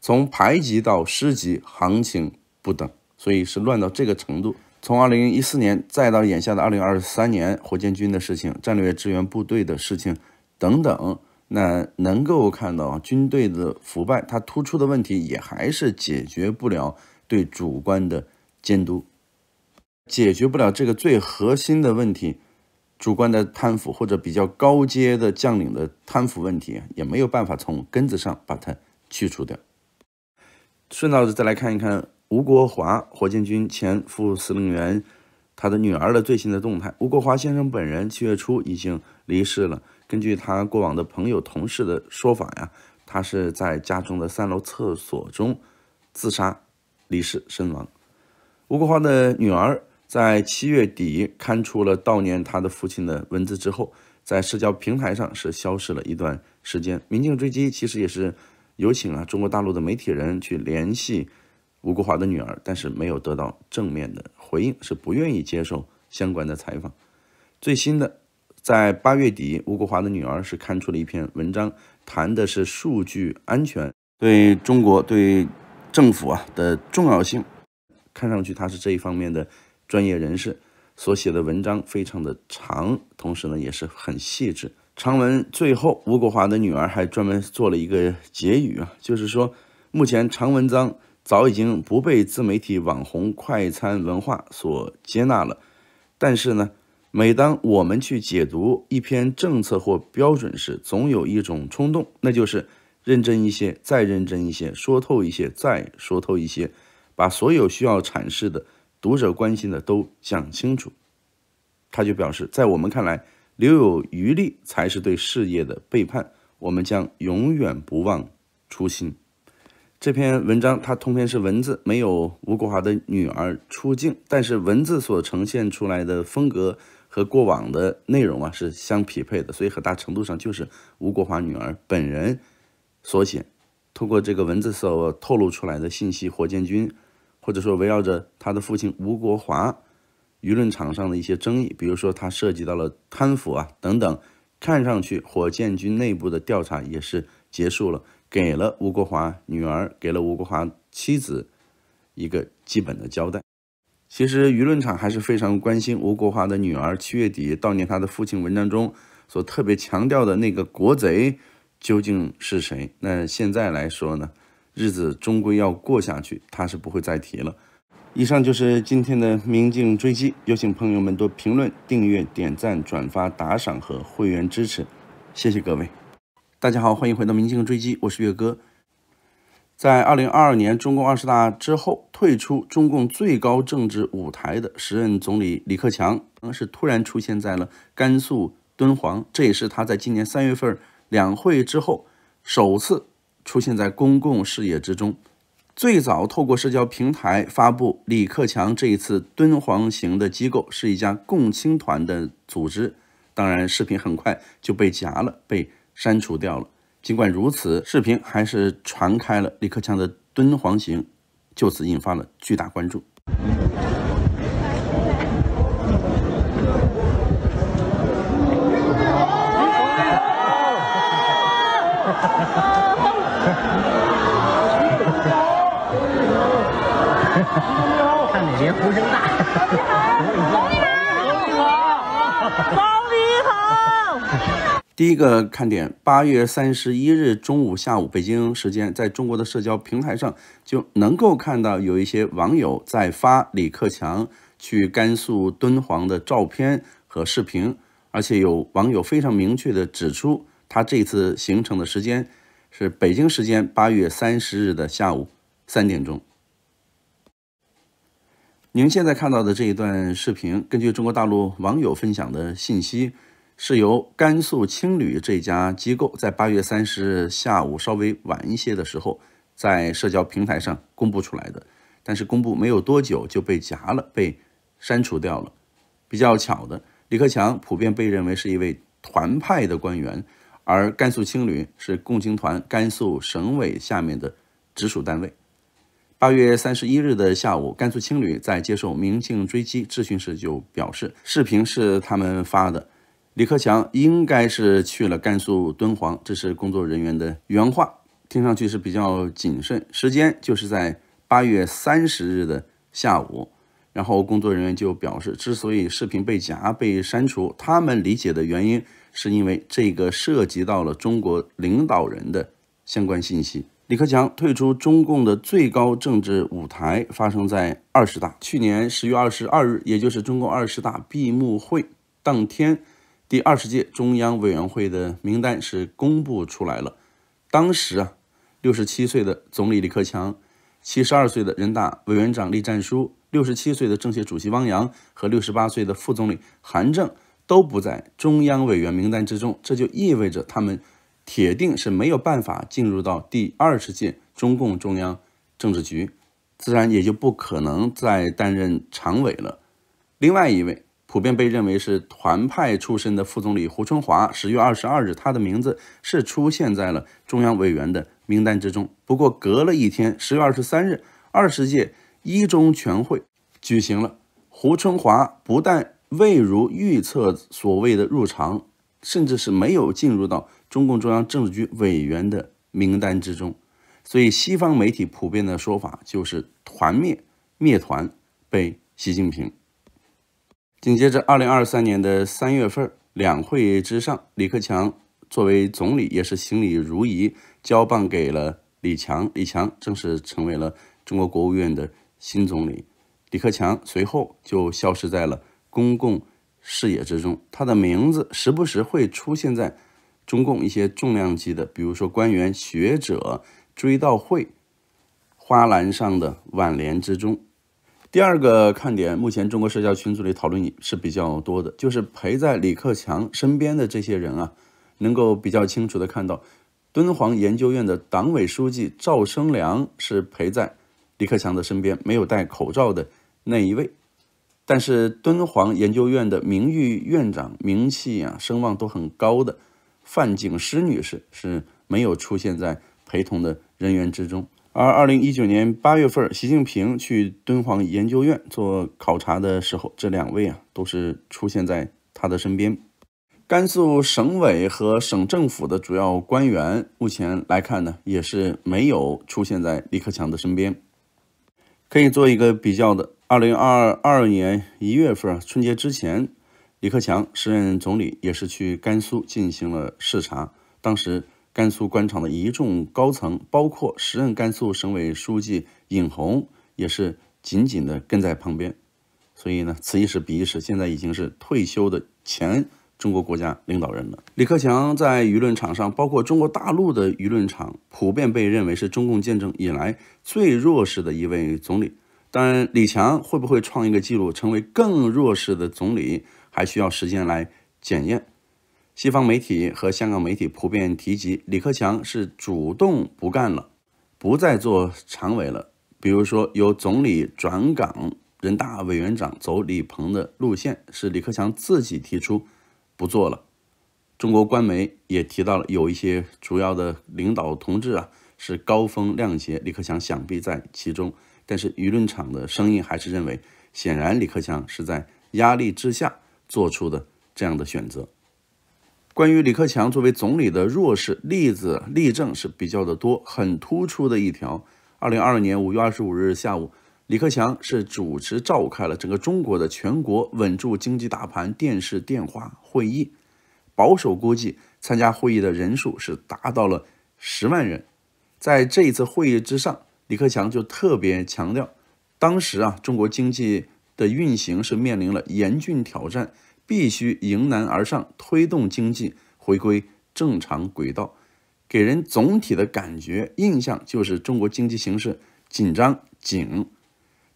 从排级到师级，行情不等，所以是乱到这个程度。从二零一四年再到眼下的二零二三年，火箭军的事情、战略支援部队的事情等等，那能够看到军队的腐败，它突出的问题也还是解决不了对主观的监督，解决不了这个最核心的问题。主观的贪腐或者比较高阶的将领的贪腐问题，也没有办法从根子上把它去除掉。顺道的再来看一看吴国华火箭军前副司令员他的女儿的最新的动态。吴国华先生本人七月初已经离世了，根据他过往的朋友同事的说法呀，他是在家中的三楼厕所中自杀离世身亡。吴国华的女儿。在七月底刊出了悼念他的父亲的文字之后，在社交平台上是消失了一段时间。民警追击其实也是有请啊中国大陆的媒体人去联系吴国华的女儿，但是没有得到正面的回应，是不愿意接受相关的采访。最新的在八月底，吴国华的女儿是刊出了一篇文章，谈的是数据安全对中国对政府啊的重要性。看上去她是这一方面的。专业人士所写的文章非常的长，同时呢也是很细致。长文最后，吴国华的女儿还专门做了一个结语啊，就是说，目前长文章早已经不被自媒体、网红、快餐文化所接纳了。但是呢，每当我们去解读一篇政策或标准时，总有一种冲动，那就是认真一些，再认真一些，说透一些，再说透一些，把所有需要阐释的。读者关心的都讲清楚，他就表示，在我们看来，留有余力才是对事业的背叛。我们将永远不忘初心。这篇文章，它通篇是文字，没有吴国华的女儿出镜，但是文字所呈现出来的风格和过往的内容啊是相匹配的，所以很大程度上就是吴国华女儿本人所写。通过这个文字所透露出来的信息，火箭军。或者说围绕着他的父亲吴国华，舆论场上的一些争议，比如说他涉及到了贪腐啊等等，看上去火箭军内部的调查也是结束了，给了吴国华女儿，给了吴国华妻子一个基本的交代。其实舆论场还是非常关心吴国华的女儿，七月底悼念他的父亲文章中所特别强调的那个国贼究竟是谁？那现在来说呢？日子终归要过下去，他是不会再提了。以上就是今天的明镜追击，有请朋友们多评论、订阅、点赞、转发、打赏和会员支持，谢谢各位。大家好，欢迎回到明镜追击，我是月哥。在二零二二年中共二十大之后退出中共最高政治舞台的时任总理李克强，当时突然出现在了甘肃敦煌，这也是他在今年三月份两会之后首次。出现在公共视野之中，最早透过社交平台发布李克强这一次敦煌行的机构是一家共青团的组织，当然视频很快就被夹了，被删除掉了。尽管如此，视频还是传开了，李克强的敦煌行就此引发了巨大关注。你好，你好，你好，你好。第一个看点：八月三十一日中午、下午，北京时间，在中国的社交平台上就能够看到有一些网友在发李克强去甘肃敦煌的照片和视频，而且有网友非常明确的指出，他这次行程的时间是北京时间八月三十日的下午三点钟。您现在看到的这一段视频，根据中国大陆网友分享的信息，是由甘肃青旅这家机构在八月三十下午稍微晚一些的时候在社交平台上公布出来的。但是公布没有多久就被夹了，被删除掉了。比较巧的，李克强普遍被认为是一位团派的官员，而甘肃青旅是共青团甘肃省委下面的直属单位。八月三十一日的下午，甘肃青旅在接受民警追击质询时就表示，视频是他们发的。李克强应该是去了甘肃敦煌，这是工作人员的原话，听上去是比较谨慎。时间就是在八月三十日的下午，然后工作人员就表示，之所以视频被夹被删除，他们理解的原因是因为这个涉及到了中国领导人的相关信息。李克强退出中共的最高政治舞台，发生在二十大。去年十月二十二日，也就是中共二十大闭幕会当天，第二十届中央委员会的名单是公布出来了。当时啊，六十七岁的总理李克强、七十二岁的人大委员长栗战书、六十七岁的政协主席汪洋和六十八岁的副总理韩正都不在中央委员名单之中。这就意味着他们。铁定是没有办法进入到第二十届中共中央政治局，自然也就不可能再担任常委了。另外一位普遍被认为是团派出身的副总理胡春华，十月二十二日，他的名字是出现在了中央委员的名单之中。不过隔了一天，十月二十三日，二十届一中全会举行了，胡春华不但未如预测所谓的入常，甚至是没有进入到。中共中央政治局委员的名单之中，所以西方媒体普遍的说法就是“团灭灭团”被习近平。紧接着，二零二三年的三月份两会之上，李克强作为总理也是行礼如仪，交棒给了李强，李强正式成为了中国国务院的新总理。李克强随后就消失在了公共视野之中，他的名字时不时会出现在。中共一些重量级的，比如说官员、学者，追悼会花篮上的挽联之中，第二个看点，目前中国社交群组里讨论也是比较多的，就是陪在李克强身边的这些人啊，能够比较清楚的看到，敦煌研究院的党委书记赵生良是陪在李克强的身边，没有戴口罩的那一位，但是敦煌研究院的名誉院长，名气啊，声望都很高的。范景诗女士是没有出现在陪同的人员之中，而二零一九年八月份，习近平去敦煌研究院做考察的时候，这两位啊都是出现在他的身边。甘肃省委和省政府的主要官员，目前来看呢，也是没有出现在李克强的身边，可以做一个比较的。二零二二年一月份春节之前。李克强时任总理，也是去甘肃进行了视察。当时，甘肃官场的一众高层，包括时任甘肃省委书记尹洪，也是紧紧地跟在旁边。所以呢，此一时彼一时，现在已经是退休的前中国国家领导人了。李克强在舆论场上，包括中国大陆的舆论场，普遍被认为是中共建政以来最弱势的一位总理。当然，李强会不会创一个记录，成为更弱势的总理？还需要时间来检验。西方媒体和香港媒体普遍提及李克强是主动不干了，不再做常委了。比如说，由总理转岗人大委员长，走李鹏的路线，是李克强自己提出不做了。中国官媒也提到了有一些主要的领导同志啊，是高风亮节，李克强想必在其中。但是舆论场的声音还是认为，显然李克强是在压力之下。做出的这样的选择，关于李克强作为总理的弱势例子例证是比较的多，很突出的一条。二零二二年五月二十五日下午，李克强是主持召开了整个中国的全国稳住经济大盘电视电话会议，保守估计参加会议的人数是达到了十万人。在这一次会议之上，李克强就特别强调，当时啊中国经济。的运行是面临了严峻挑战，必须迎难而上，推动经济回归正常轨道，给人总体的感觉印象就是中国经济形势紧张紧。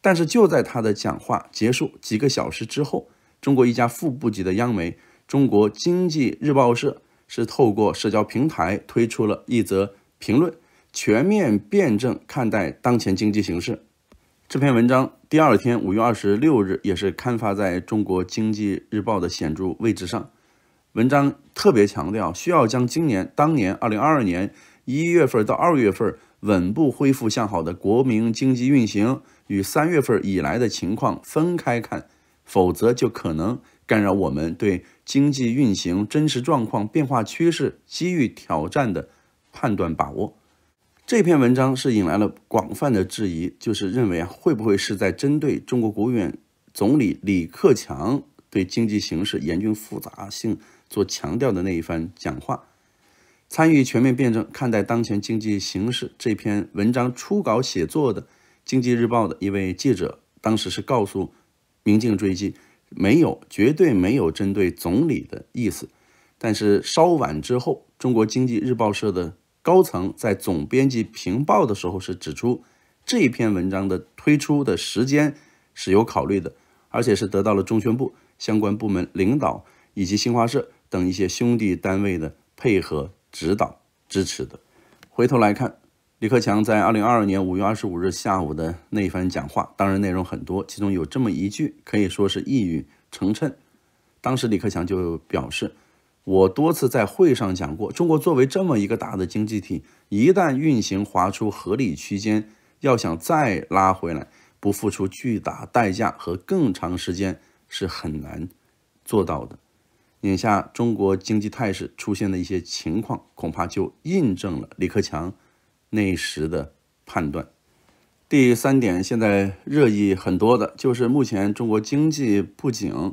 但是就在他的讲话结束几个小时之后，中国一家副部级的央媒——中国经济日报社，是透过社交平台推出了一则评论，全面辩证看待当前经济形势。这篇文章第二天，五月二十六日，也是刊发在中国经济日报的显著位置上。文章特别强调，需要将今年当年二零二二年一月份到二月份稳步恢复向好的国民经济运行与三月份以来的情况分开看，否则就可能干扰我们对经济运行真实状况、变化趋势、机遇挑战的判断把握。这篇文章是引来了广泛的质疑，就是认为啊，会不会是在针对中国国务院总理李克强对经济形势严峻复杂性做强调的那一番讲话？参与全面辩证看待当前经济形势这篇文章初稿写作的经济日报的一位记者，当时是告诉《明镜追击》，没有，绝对没有针对总理的意思。但是稍晚之后，中国经济日报社的。高层在总编辑评报的时候是指出，这篇文章的推出的时间是有考虑的，而且是得到了中宣部相关部门领导以及新华社等一些兄弟单位的配合、指导、支持的。回头来看，李克强在二零二二年五月二十五日下午的那一番讲话，当然内容很多，其中有这么一句可以说是一语成谶。当时李克强就表示。我多次在会上讲过，中国作为这么一个大的经济体，一旦运行划出合理区间，要想再拉回来，不付出巨大代价和更长时间是很难做到的。眼下中国经济态势出现的一些情况，恐怕就印证了李克强那时的判断。第三点，现在热议很多的就是目前中国经济不仅……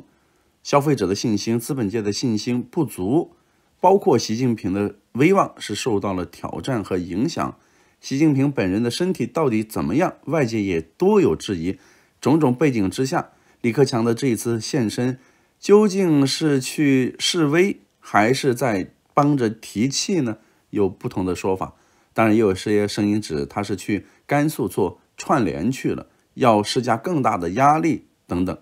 消费者的信心、资本界的信心不足，包括习近平的威望是受到了挑战和影响。习近平本人的身体到底怎么样？外界也多有质疑。种种背景之下，李克强的这一次现身，究竟是去示威，还是在帮着提气呢？有不同的说法。当然，也有些声音指他是去甘肃做串联去了，要施加更大的压力等等。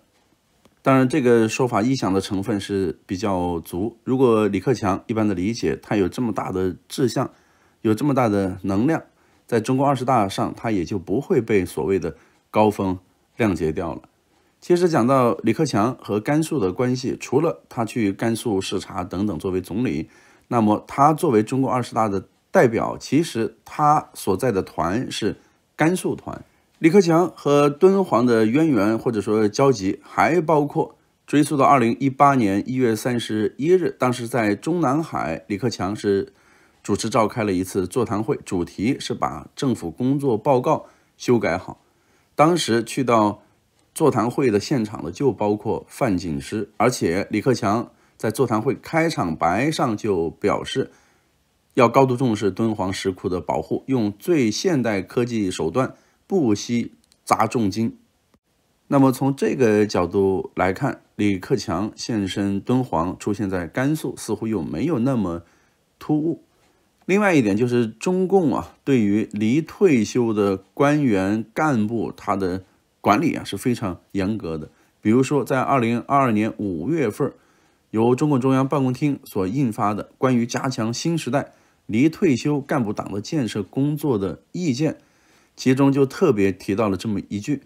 当然，这个说法臆想的成分是比较足。如果李克强一般的理解，他有这么大的志向，有这么大的能量，在中共二十大上，他也就不会被所谓的高风谅解掉了。其实讲到李克强和甘肃的关系，除了他去甘肃视察等等作为总理，那么他作为中共二十大的代表，其实他所在的团是甘肃团。李克强和敦煌的渊源或者说交集，还包括追溯到二零一八年一月三十一日，当时在中南海，李克强是主持召开了一次座谈会，主题是把政府工作报告修改好。当时去到座谈会的现场的就包括范景诗，而且李克强在座谈会开场白上就表示，要高度重视敦煌石窟的保护，用最现代科技手段。不惜砸重金。那么从这个角度来看，李克强现身敦煌，出现在甘肃，似乎又没有那么突兀。另外一点就是，中共啊，对于离退休的官员干部，他的管理啊是非常严格的。比如说，在二零二二年五月份，由中共中央办公厅所印发的《关于加强新时代离退休干部党的建设工作的意见》。其中就特别提到了这么一句：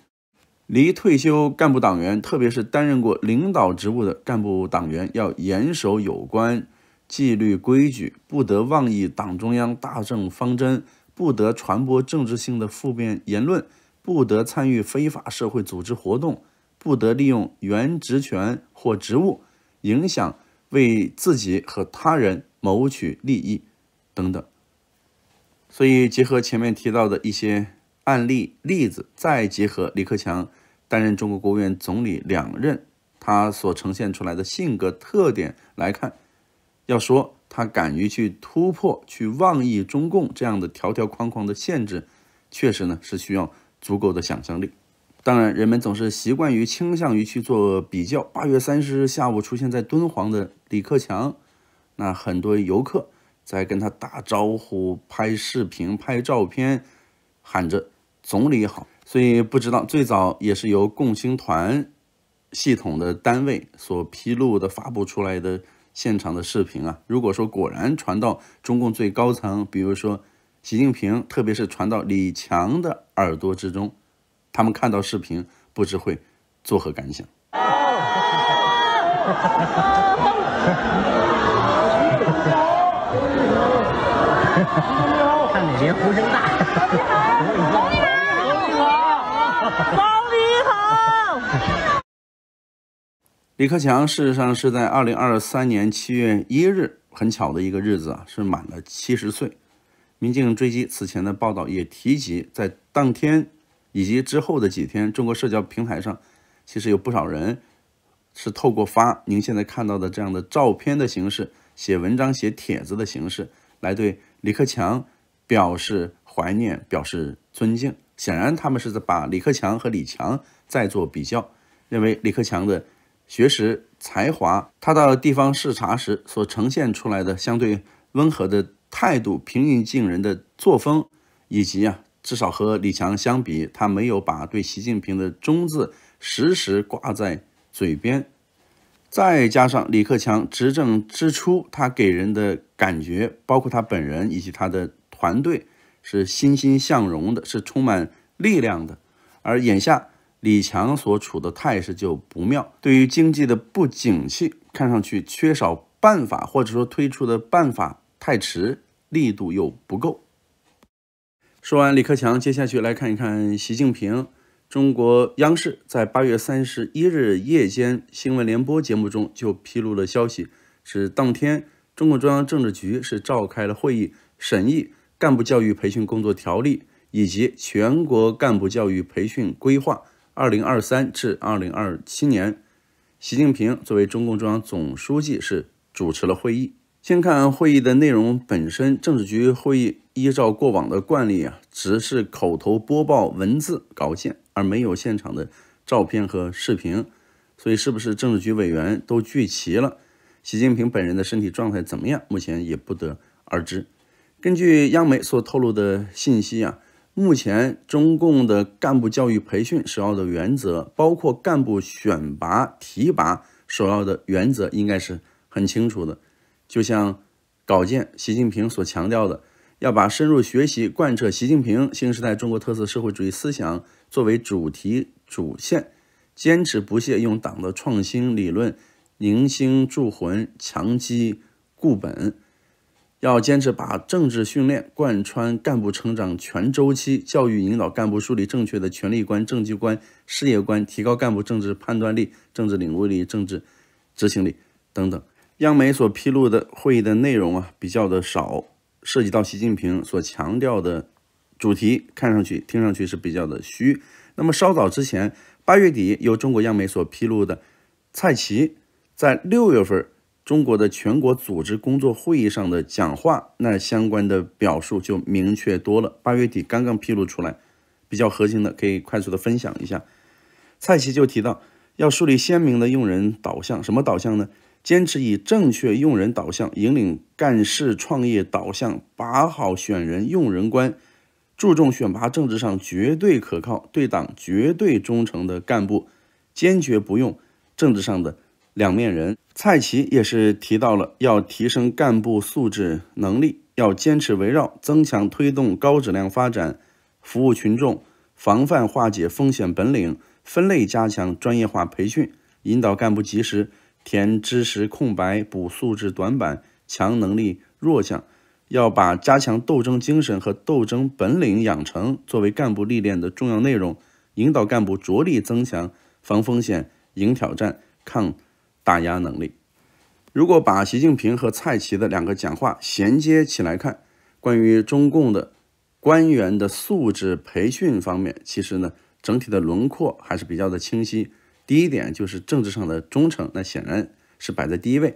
离退休干部党员，特别是担任过领导职务的干部党员，要严守有关纪律规矩，不得妄议党中央大政方针，不得传播政治性的负面言论，不得参与非法社会组织活动，不得利用原职权或职务影响为自己和他人谋取利益等等。所以，结合前面提到的一些。案例例子，再结合李克强担任中国国务院总理两任，他所呈现出来的性格特点来看，要说他敢于去突破、去妄议中共这样的条条框框的限制，确实呢是需要足够的想象力。当然，人们总是习惯于倾向于去做比较。八月三十日下午出现在敦煌的李克强，那很多游客在跟他打招呼、拍视频、拍照片。喊着“总理好”，所以不知道最早也是由共青团系统的单位所披露的、发布出来的现场的视频啊。如果说果然传到中共最高层，比如说习近平，特别是传到李强的耳朵之中，他们看到视频不知会作何感想。别呼声大。王立好，王立好，好。李克强事实上是在二零二三年七月一日，很巧的一个日子啊，是满了七十岁。民进追击此前的报道也提及，在当天以及之后的几天，中国社交平台上，其实有不少人是透过发您现在看到的这样的照片的形式，写文章、写帖子的形式来对李克强。表示怀念，表示尊敬。显然，他们是在把李克强和李强在做比较，认为李克强的学识才华，他到地方视察时所呈现出来的相对温和的态度、平易近人的作风，以及啊，至少和李强相比，他没有把对习近平的“忠”字时时挂在嘴边。再加上李克强执政之初，他给人的感觉，包括他本人以及他的。团队是欣欣向荣的，是充满力量的，而眼下李强所处的态势就不妙。对于经济的不景气，看上去缺少办法，或者说推出的办法太迟，力度又不够。说完李克强，接下去来看一看习近平。中国央视在八月三十一日夜间新闻联播节目中就披露了消息，是当天中共中央政治局是召开了会议，审议。干部教育培训工作条例以及全国干部教育培训规划（二零二三至二零二七年），习近平作为中共中央总书记是主持了会议。先看会议的内容本身，政治局会议依照过往的惯例啊，只是口头播报文字稿件，而没有现场的照片和视频。所以，是不是政治局委员都聚齐了？习近平本人的身体状态怎么样？目前也不得而知。根据央媒所透露的信息啊，目前中共的干部教育培训首要的原则，包括干部选拔提拔首要的原则，应该是很清楚的。就像稿件习近平所强调的，要把深入学习贯彻习近平新时代中国特色社会主义思想作为主题主线，坚持不懈用党的创新理论凝心铸魂、强基固本。要坚持把政治训练贯穿干部成长全周期，教育引导干部树立正确的权力观、政绩观、事业观，提高干部政治判断力、政治领悟力、政治执行力等等。央媒所披露的会议的内容啊，比较的少，涉及到习近平所强调的主题，看上去、听上去是比较的虚。那么稍早之前，八月底由中国央媒所披露的，蔡奇在六月份。中国的全国组织工作会议上的讲话，那相关的表述就明确多了。八月底刚刚披露出来，比较核心的可以快速的分享一下。蔡奇就提到，要树立鲜明的用人导向，什么导向呢？坚持以正确用人导向引领干事创业导向，把好选人用人关，注重选拔政治上绝对可靠、对党绝对忠诚的干部，坚决不用政治上的两面人。蔡奇也是提到了要提升干部素质能力，要坚持围绕增强推动高质量发展、服务群众、防范化解风险本领，分类加强专业化培训，引导干部及时填知识空白、补素质短板、强能力弱项。要把加强斗争精神和斗争本领养成作为干部历练的重要内容，引导干部着力增强防风险、迎挑战、抗。打压能力。如果把习近平和蔡奇的两个讲话衔接起来看，关于中共的官员的素质培训方面，其实呢，整体的轮廓还是比较的清晰。第一点就是政治上的忠诚，那显然是摆在第一位。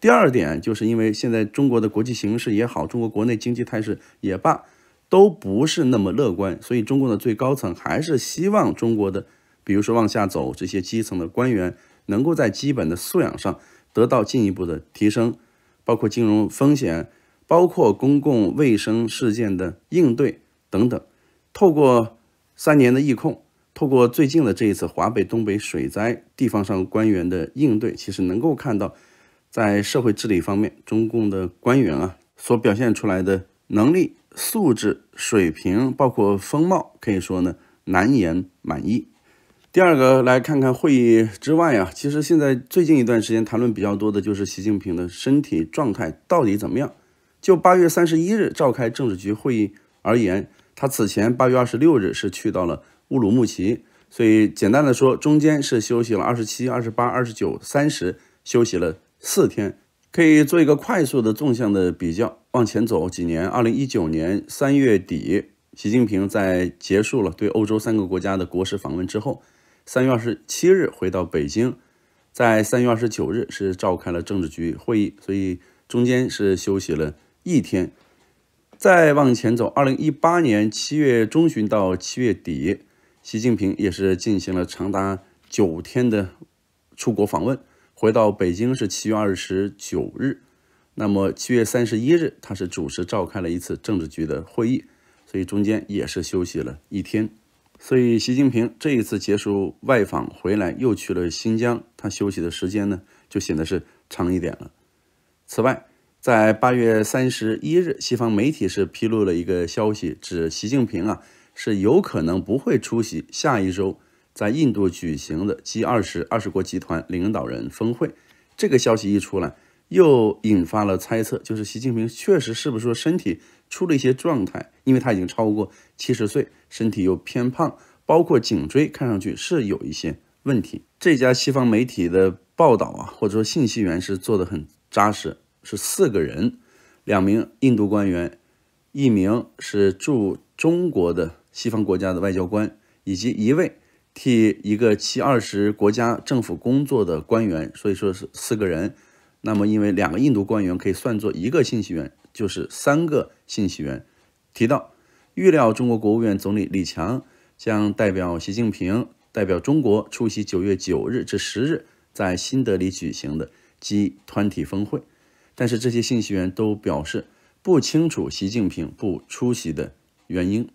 第二点就是因为现在中国的国际形势也好，中国国内经济态势也罢，都不是那么乐观，所以中共的最高层还是希望中国的，比如说往下走这些基层的官员。能够在基本的素养上得到进一步的提升，包括金融风险，包括公共卫生事件的应对等等。透过三年的疫控，透过最近的这一次华北、东北水灾，地方上官员的应对，其实能够看到，在社会治理方面，中共的官员啊所表现出来的能力、素质、水平，包括风貌，可以说呢，难言满意。第二个来看看会议之外啊，其实现在最近一段时间谈论比较多的就是习近平的身体状态到底怎么样。就八月三十一日召开政治局会议而言，他此前八月二十六日是去到了乌鲁木齐，所以简单的说，中间是休息了二十七、二十八、二十九、三十，休息了四天，可以做一个快速的纵向的比较。往前走几年，二零一九年三月底，习近平在结束了对欧洲三个国家的国事访问之后。三月二十七日回到北京，在三月二十九日是召开了政治局会议，所以中间是休息了一天。再往前走，二零一八年七月中旬到七月底，习近平也是进行了长达九天的出国访问，回到北京是七月二十九日。那么七月三十一日，他是主持召开了一次政治局的会议，所以中间也是休息了一天。所以，习近平这一次结束外访回来，又去了新疆，他休息的时间呢，就显得是长一点了。此外，在八月三十一日，西方媒体是披露了一个消息，指习近平啊是有可能不会出席下一周在印度举行的 G 二十二十国集团领导人峰会。这个消息一出来。又引发了猜测，就是习近平确实是不是身体出了一些状态？因为他已经超过七十岁，身体又偏胖，包括颈椎看上去是有一些问题。这家西方媒体的报道啊，或者说信息源是做的很扎实，是四个人：两名印度官员，一名是驻中国的西方国家的外交官，以及一位替一个七二十国家政府工作的官员。所以说是四个人。那么，因为两个印度官员可以算作一个信息源，就是三个信息源提到，预料中国国务院总理李强将代表习近平代表中国出席9月9日至10日在新德里举行的 G 团体峰会。但是，这些信息源都表示不清楚习近平不出席的原因。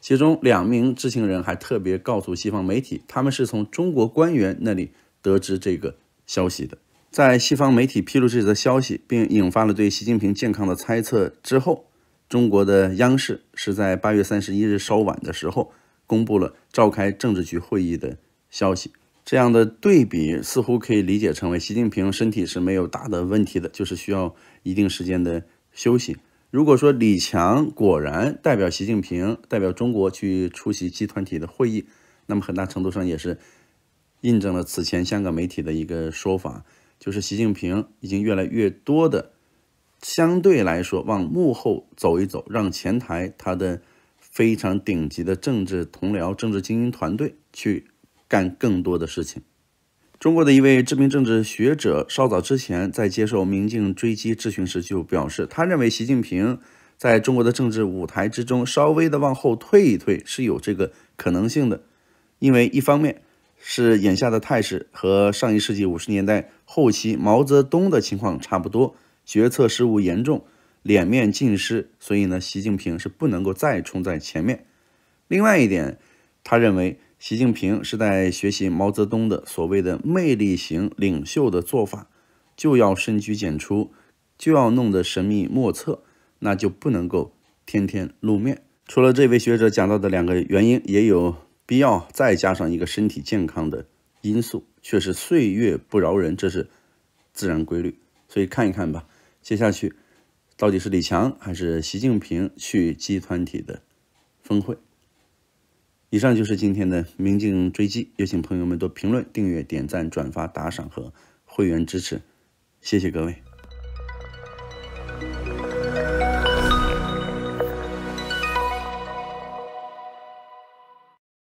其中两名知情人还特别告诉西方媒体，他们是从中国官员那里得知这个消息的。在西方媒体披露这则消息，并引发了对习近平健康的猜测之后，中国的央视是在八月三十一日稍晚的时候，公布了召开政治局会议的消息。这样的对比似乎可以理解成为习近平身体是没有大的问题的，就是需要一定时间的休息。如果说李强果然代表习近平，代表中国去出席集团体的会议，那么很大程度上也是印证了此前香港媒体的一个说法。就是习近平已经越来越多的，相对来说往幕后走一走，让前台他的非常顶级的政治同僚、政治精英团队去干更多的事情。中国的一位知名政治学者稍早之前在接受《明镜追击》咨询时就表示，他认为习近平在中国的政治舞台之中稍微的往后退一退是有这个可能性的，因为一方面。是眼下的态势和上一世纪五十年代后期毛泽东的情况差不多，决策失误严重，脸面尽失。所以呢，习近平是不能够再冲在前面。另外一点，他认为习近平是在学习毛泽东的所谓的魅力型领袖的做法，就要深居简出，就要弄得神秘莫测，那就不能够天天露面。除了这位学者讲到的两个原因，也有。必要再加上一个身体健康的因素，却是岁月不饶人，这是自然规律。所以看一看吧，接下去到底是李强还是习近平去集团体的峰会？以上就是今天的明镜追击，也请朋友们多评论、订阅、点赞、转发、打赏和会员支持，谢谢各位。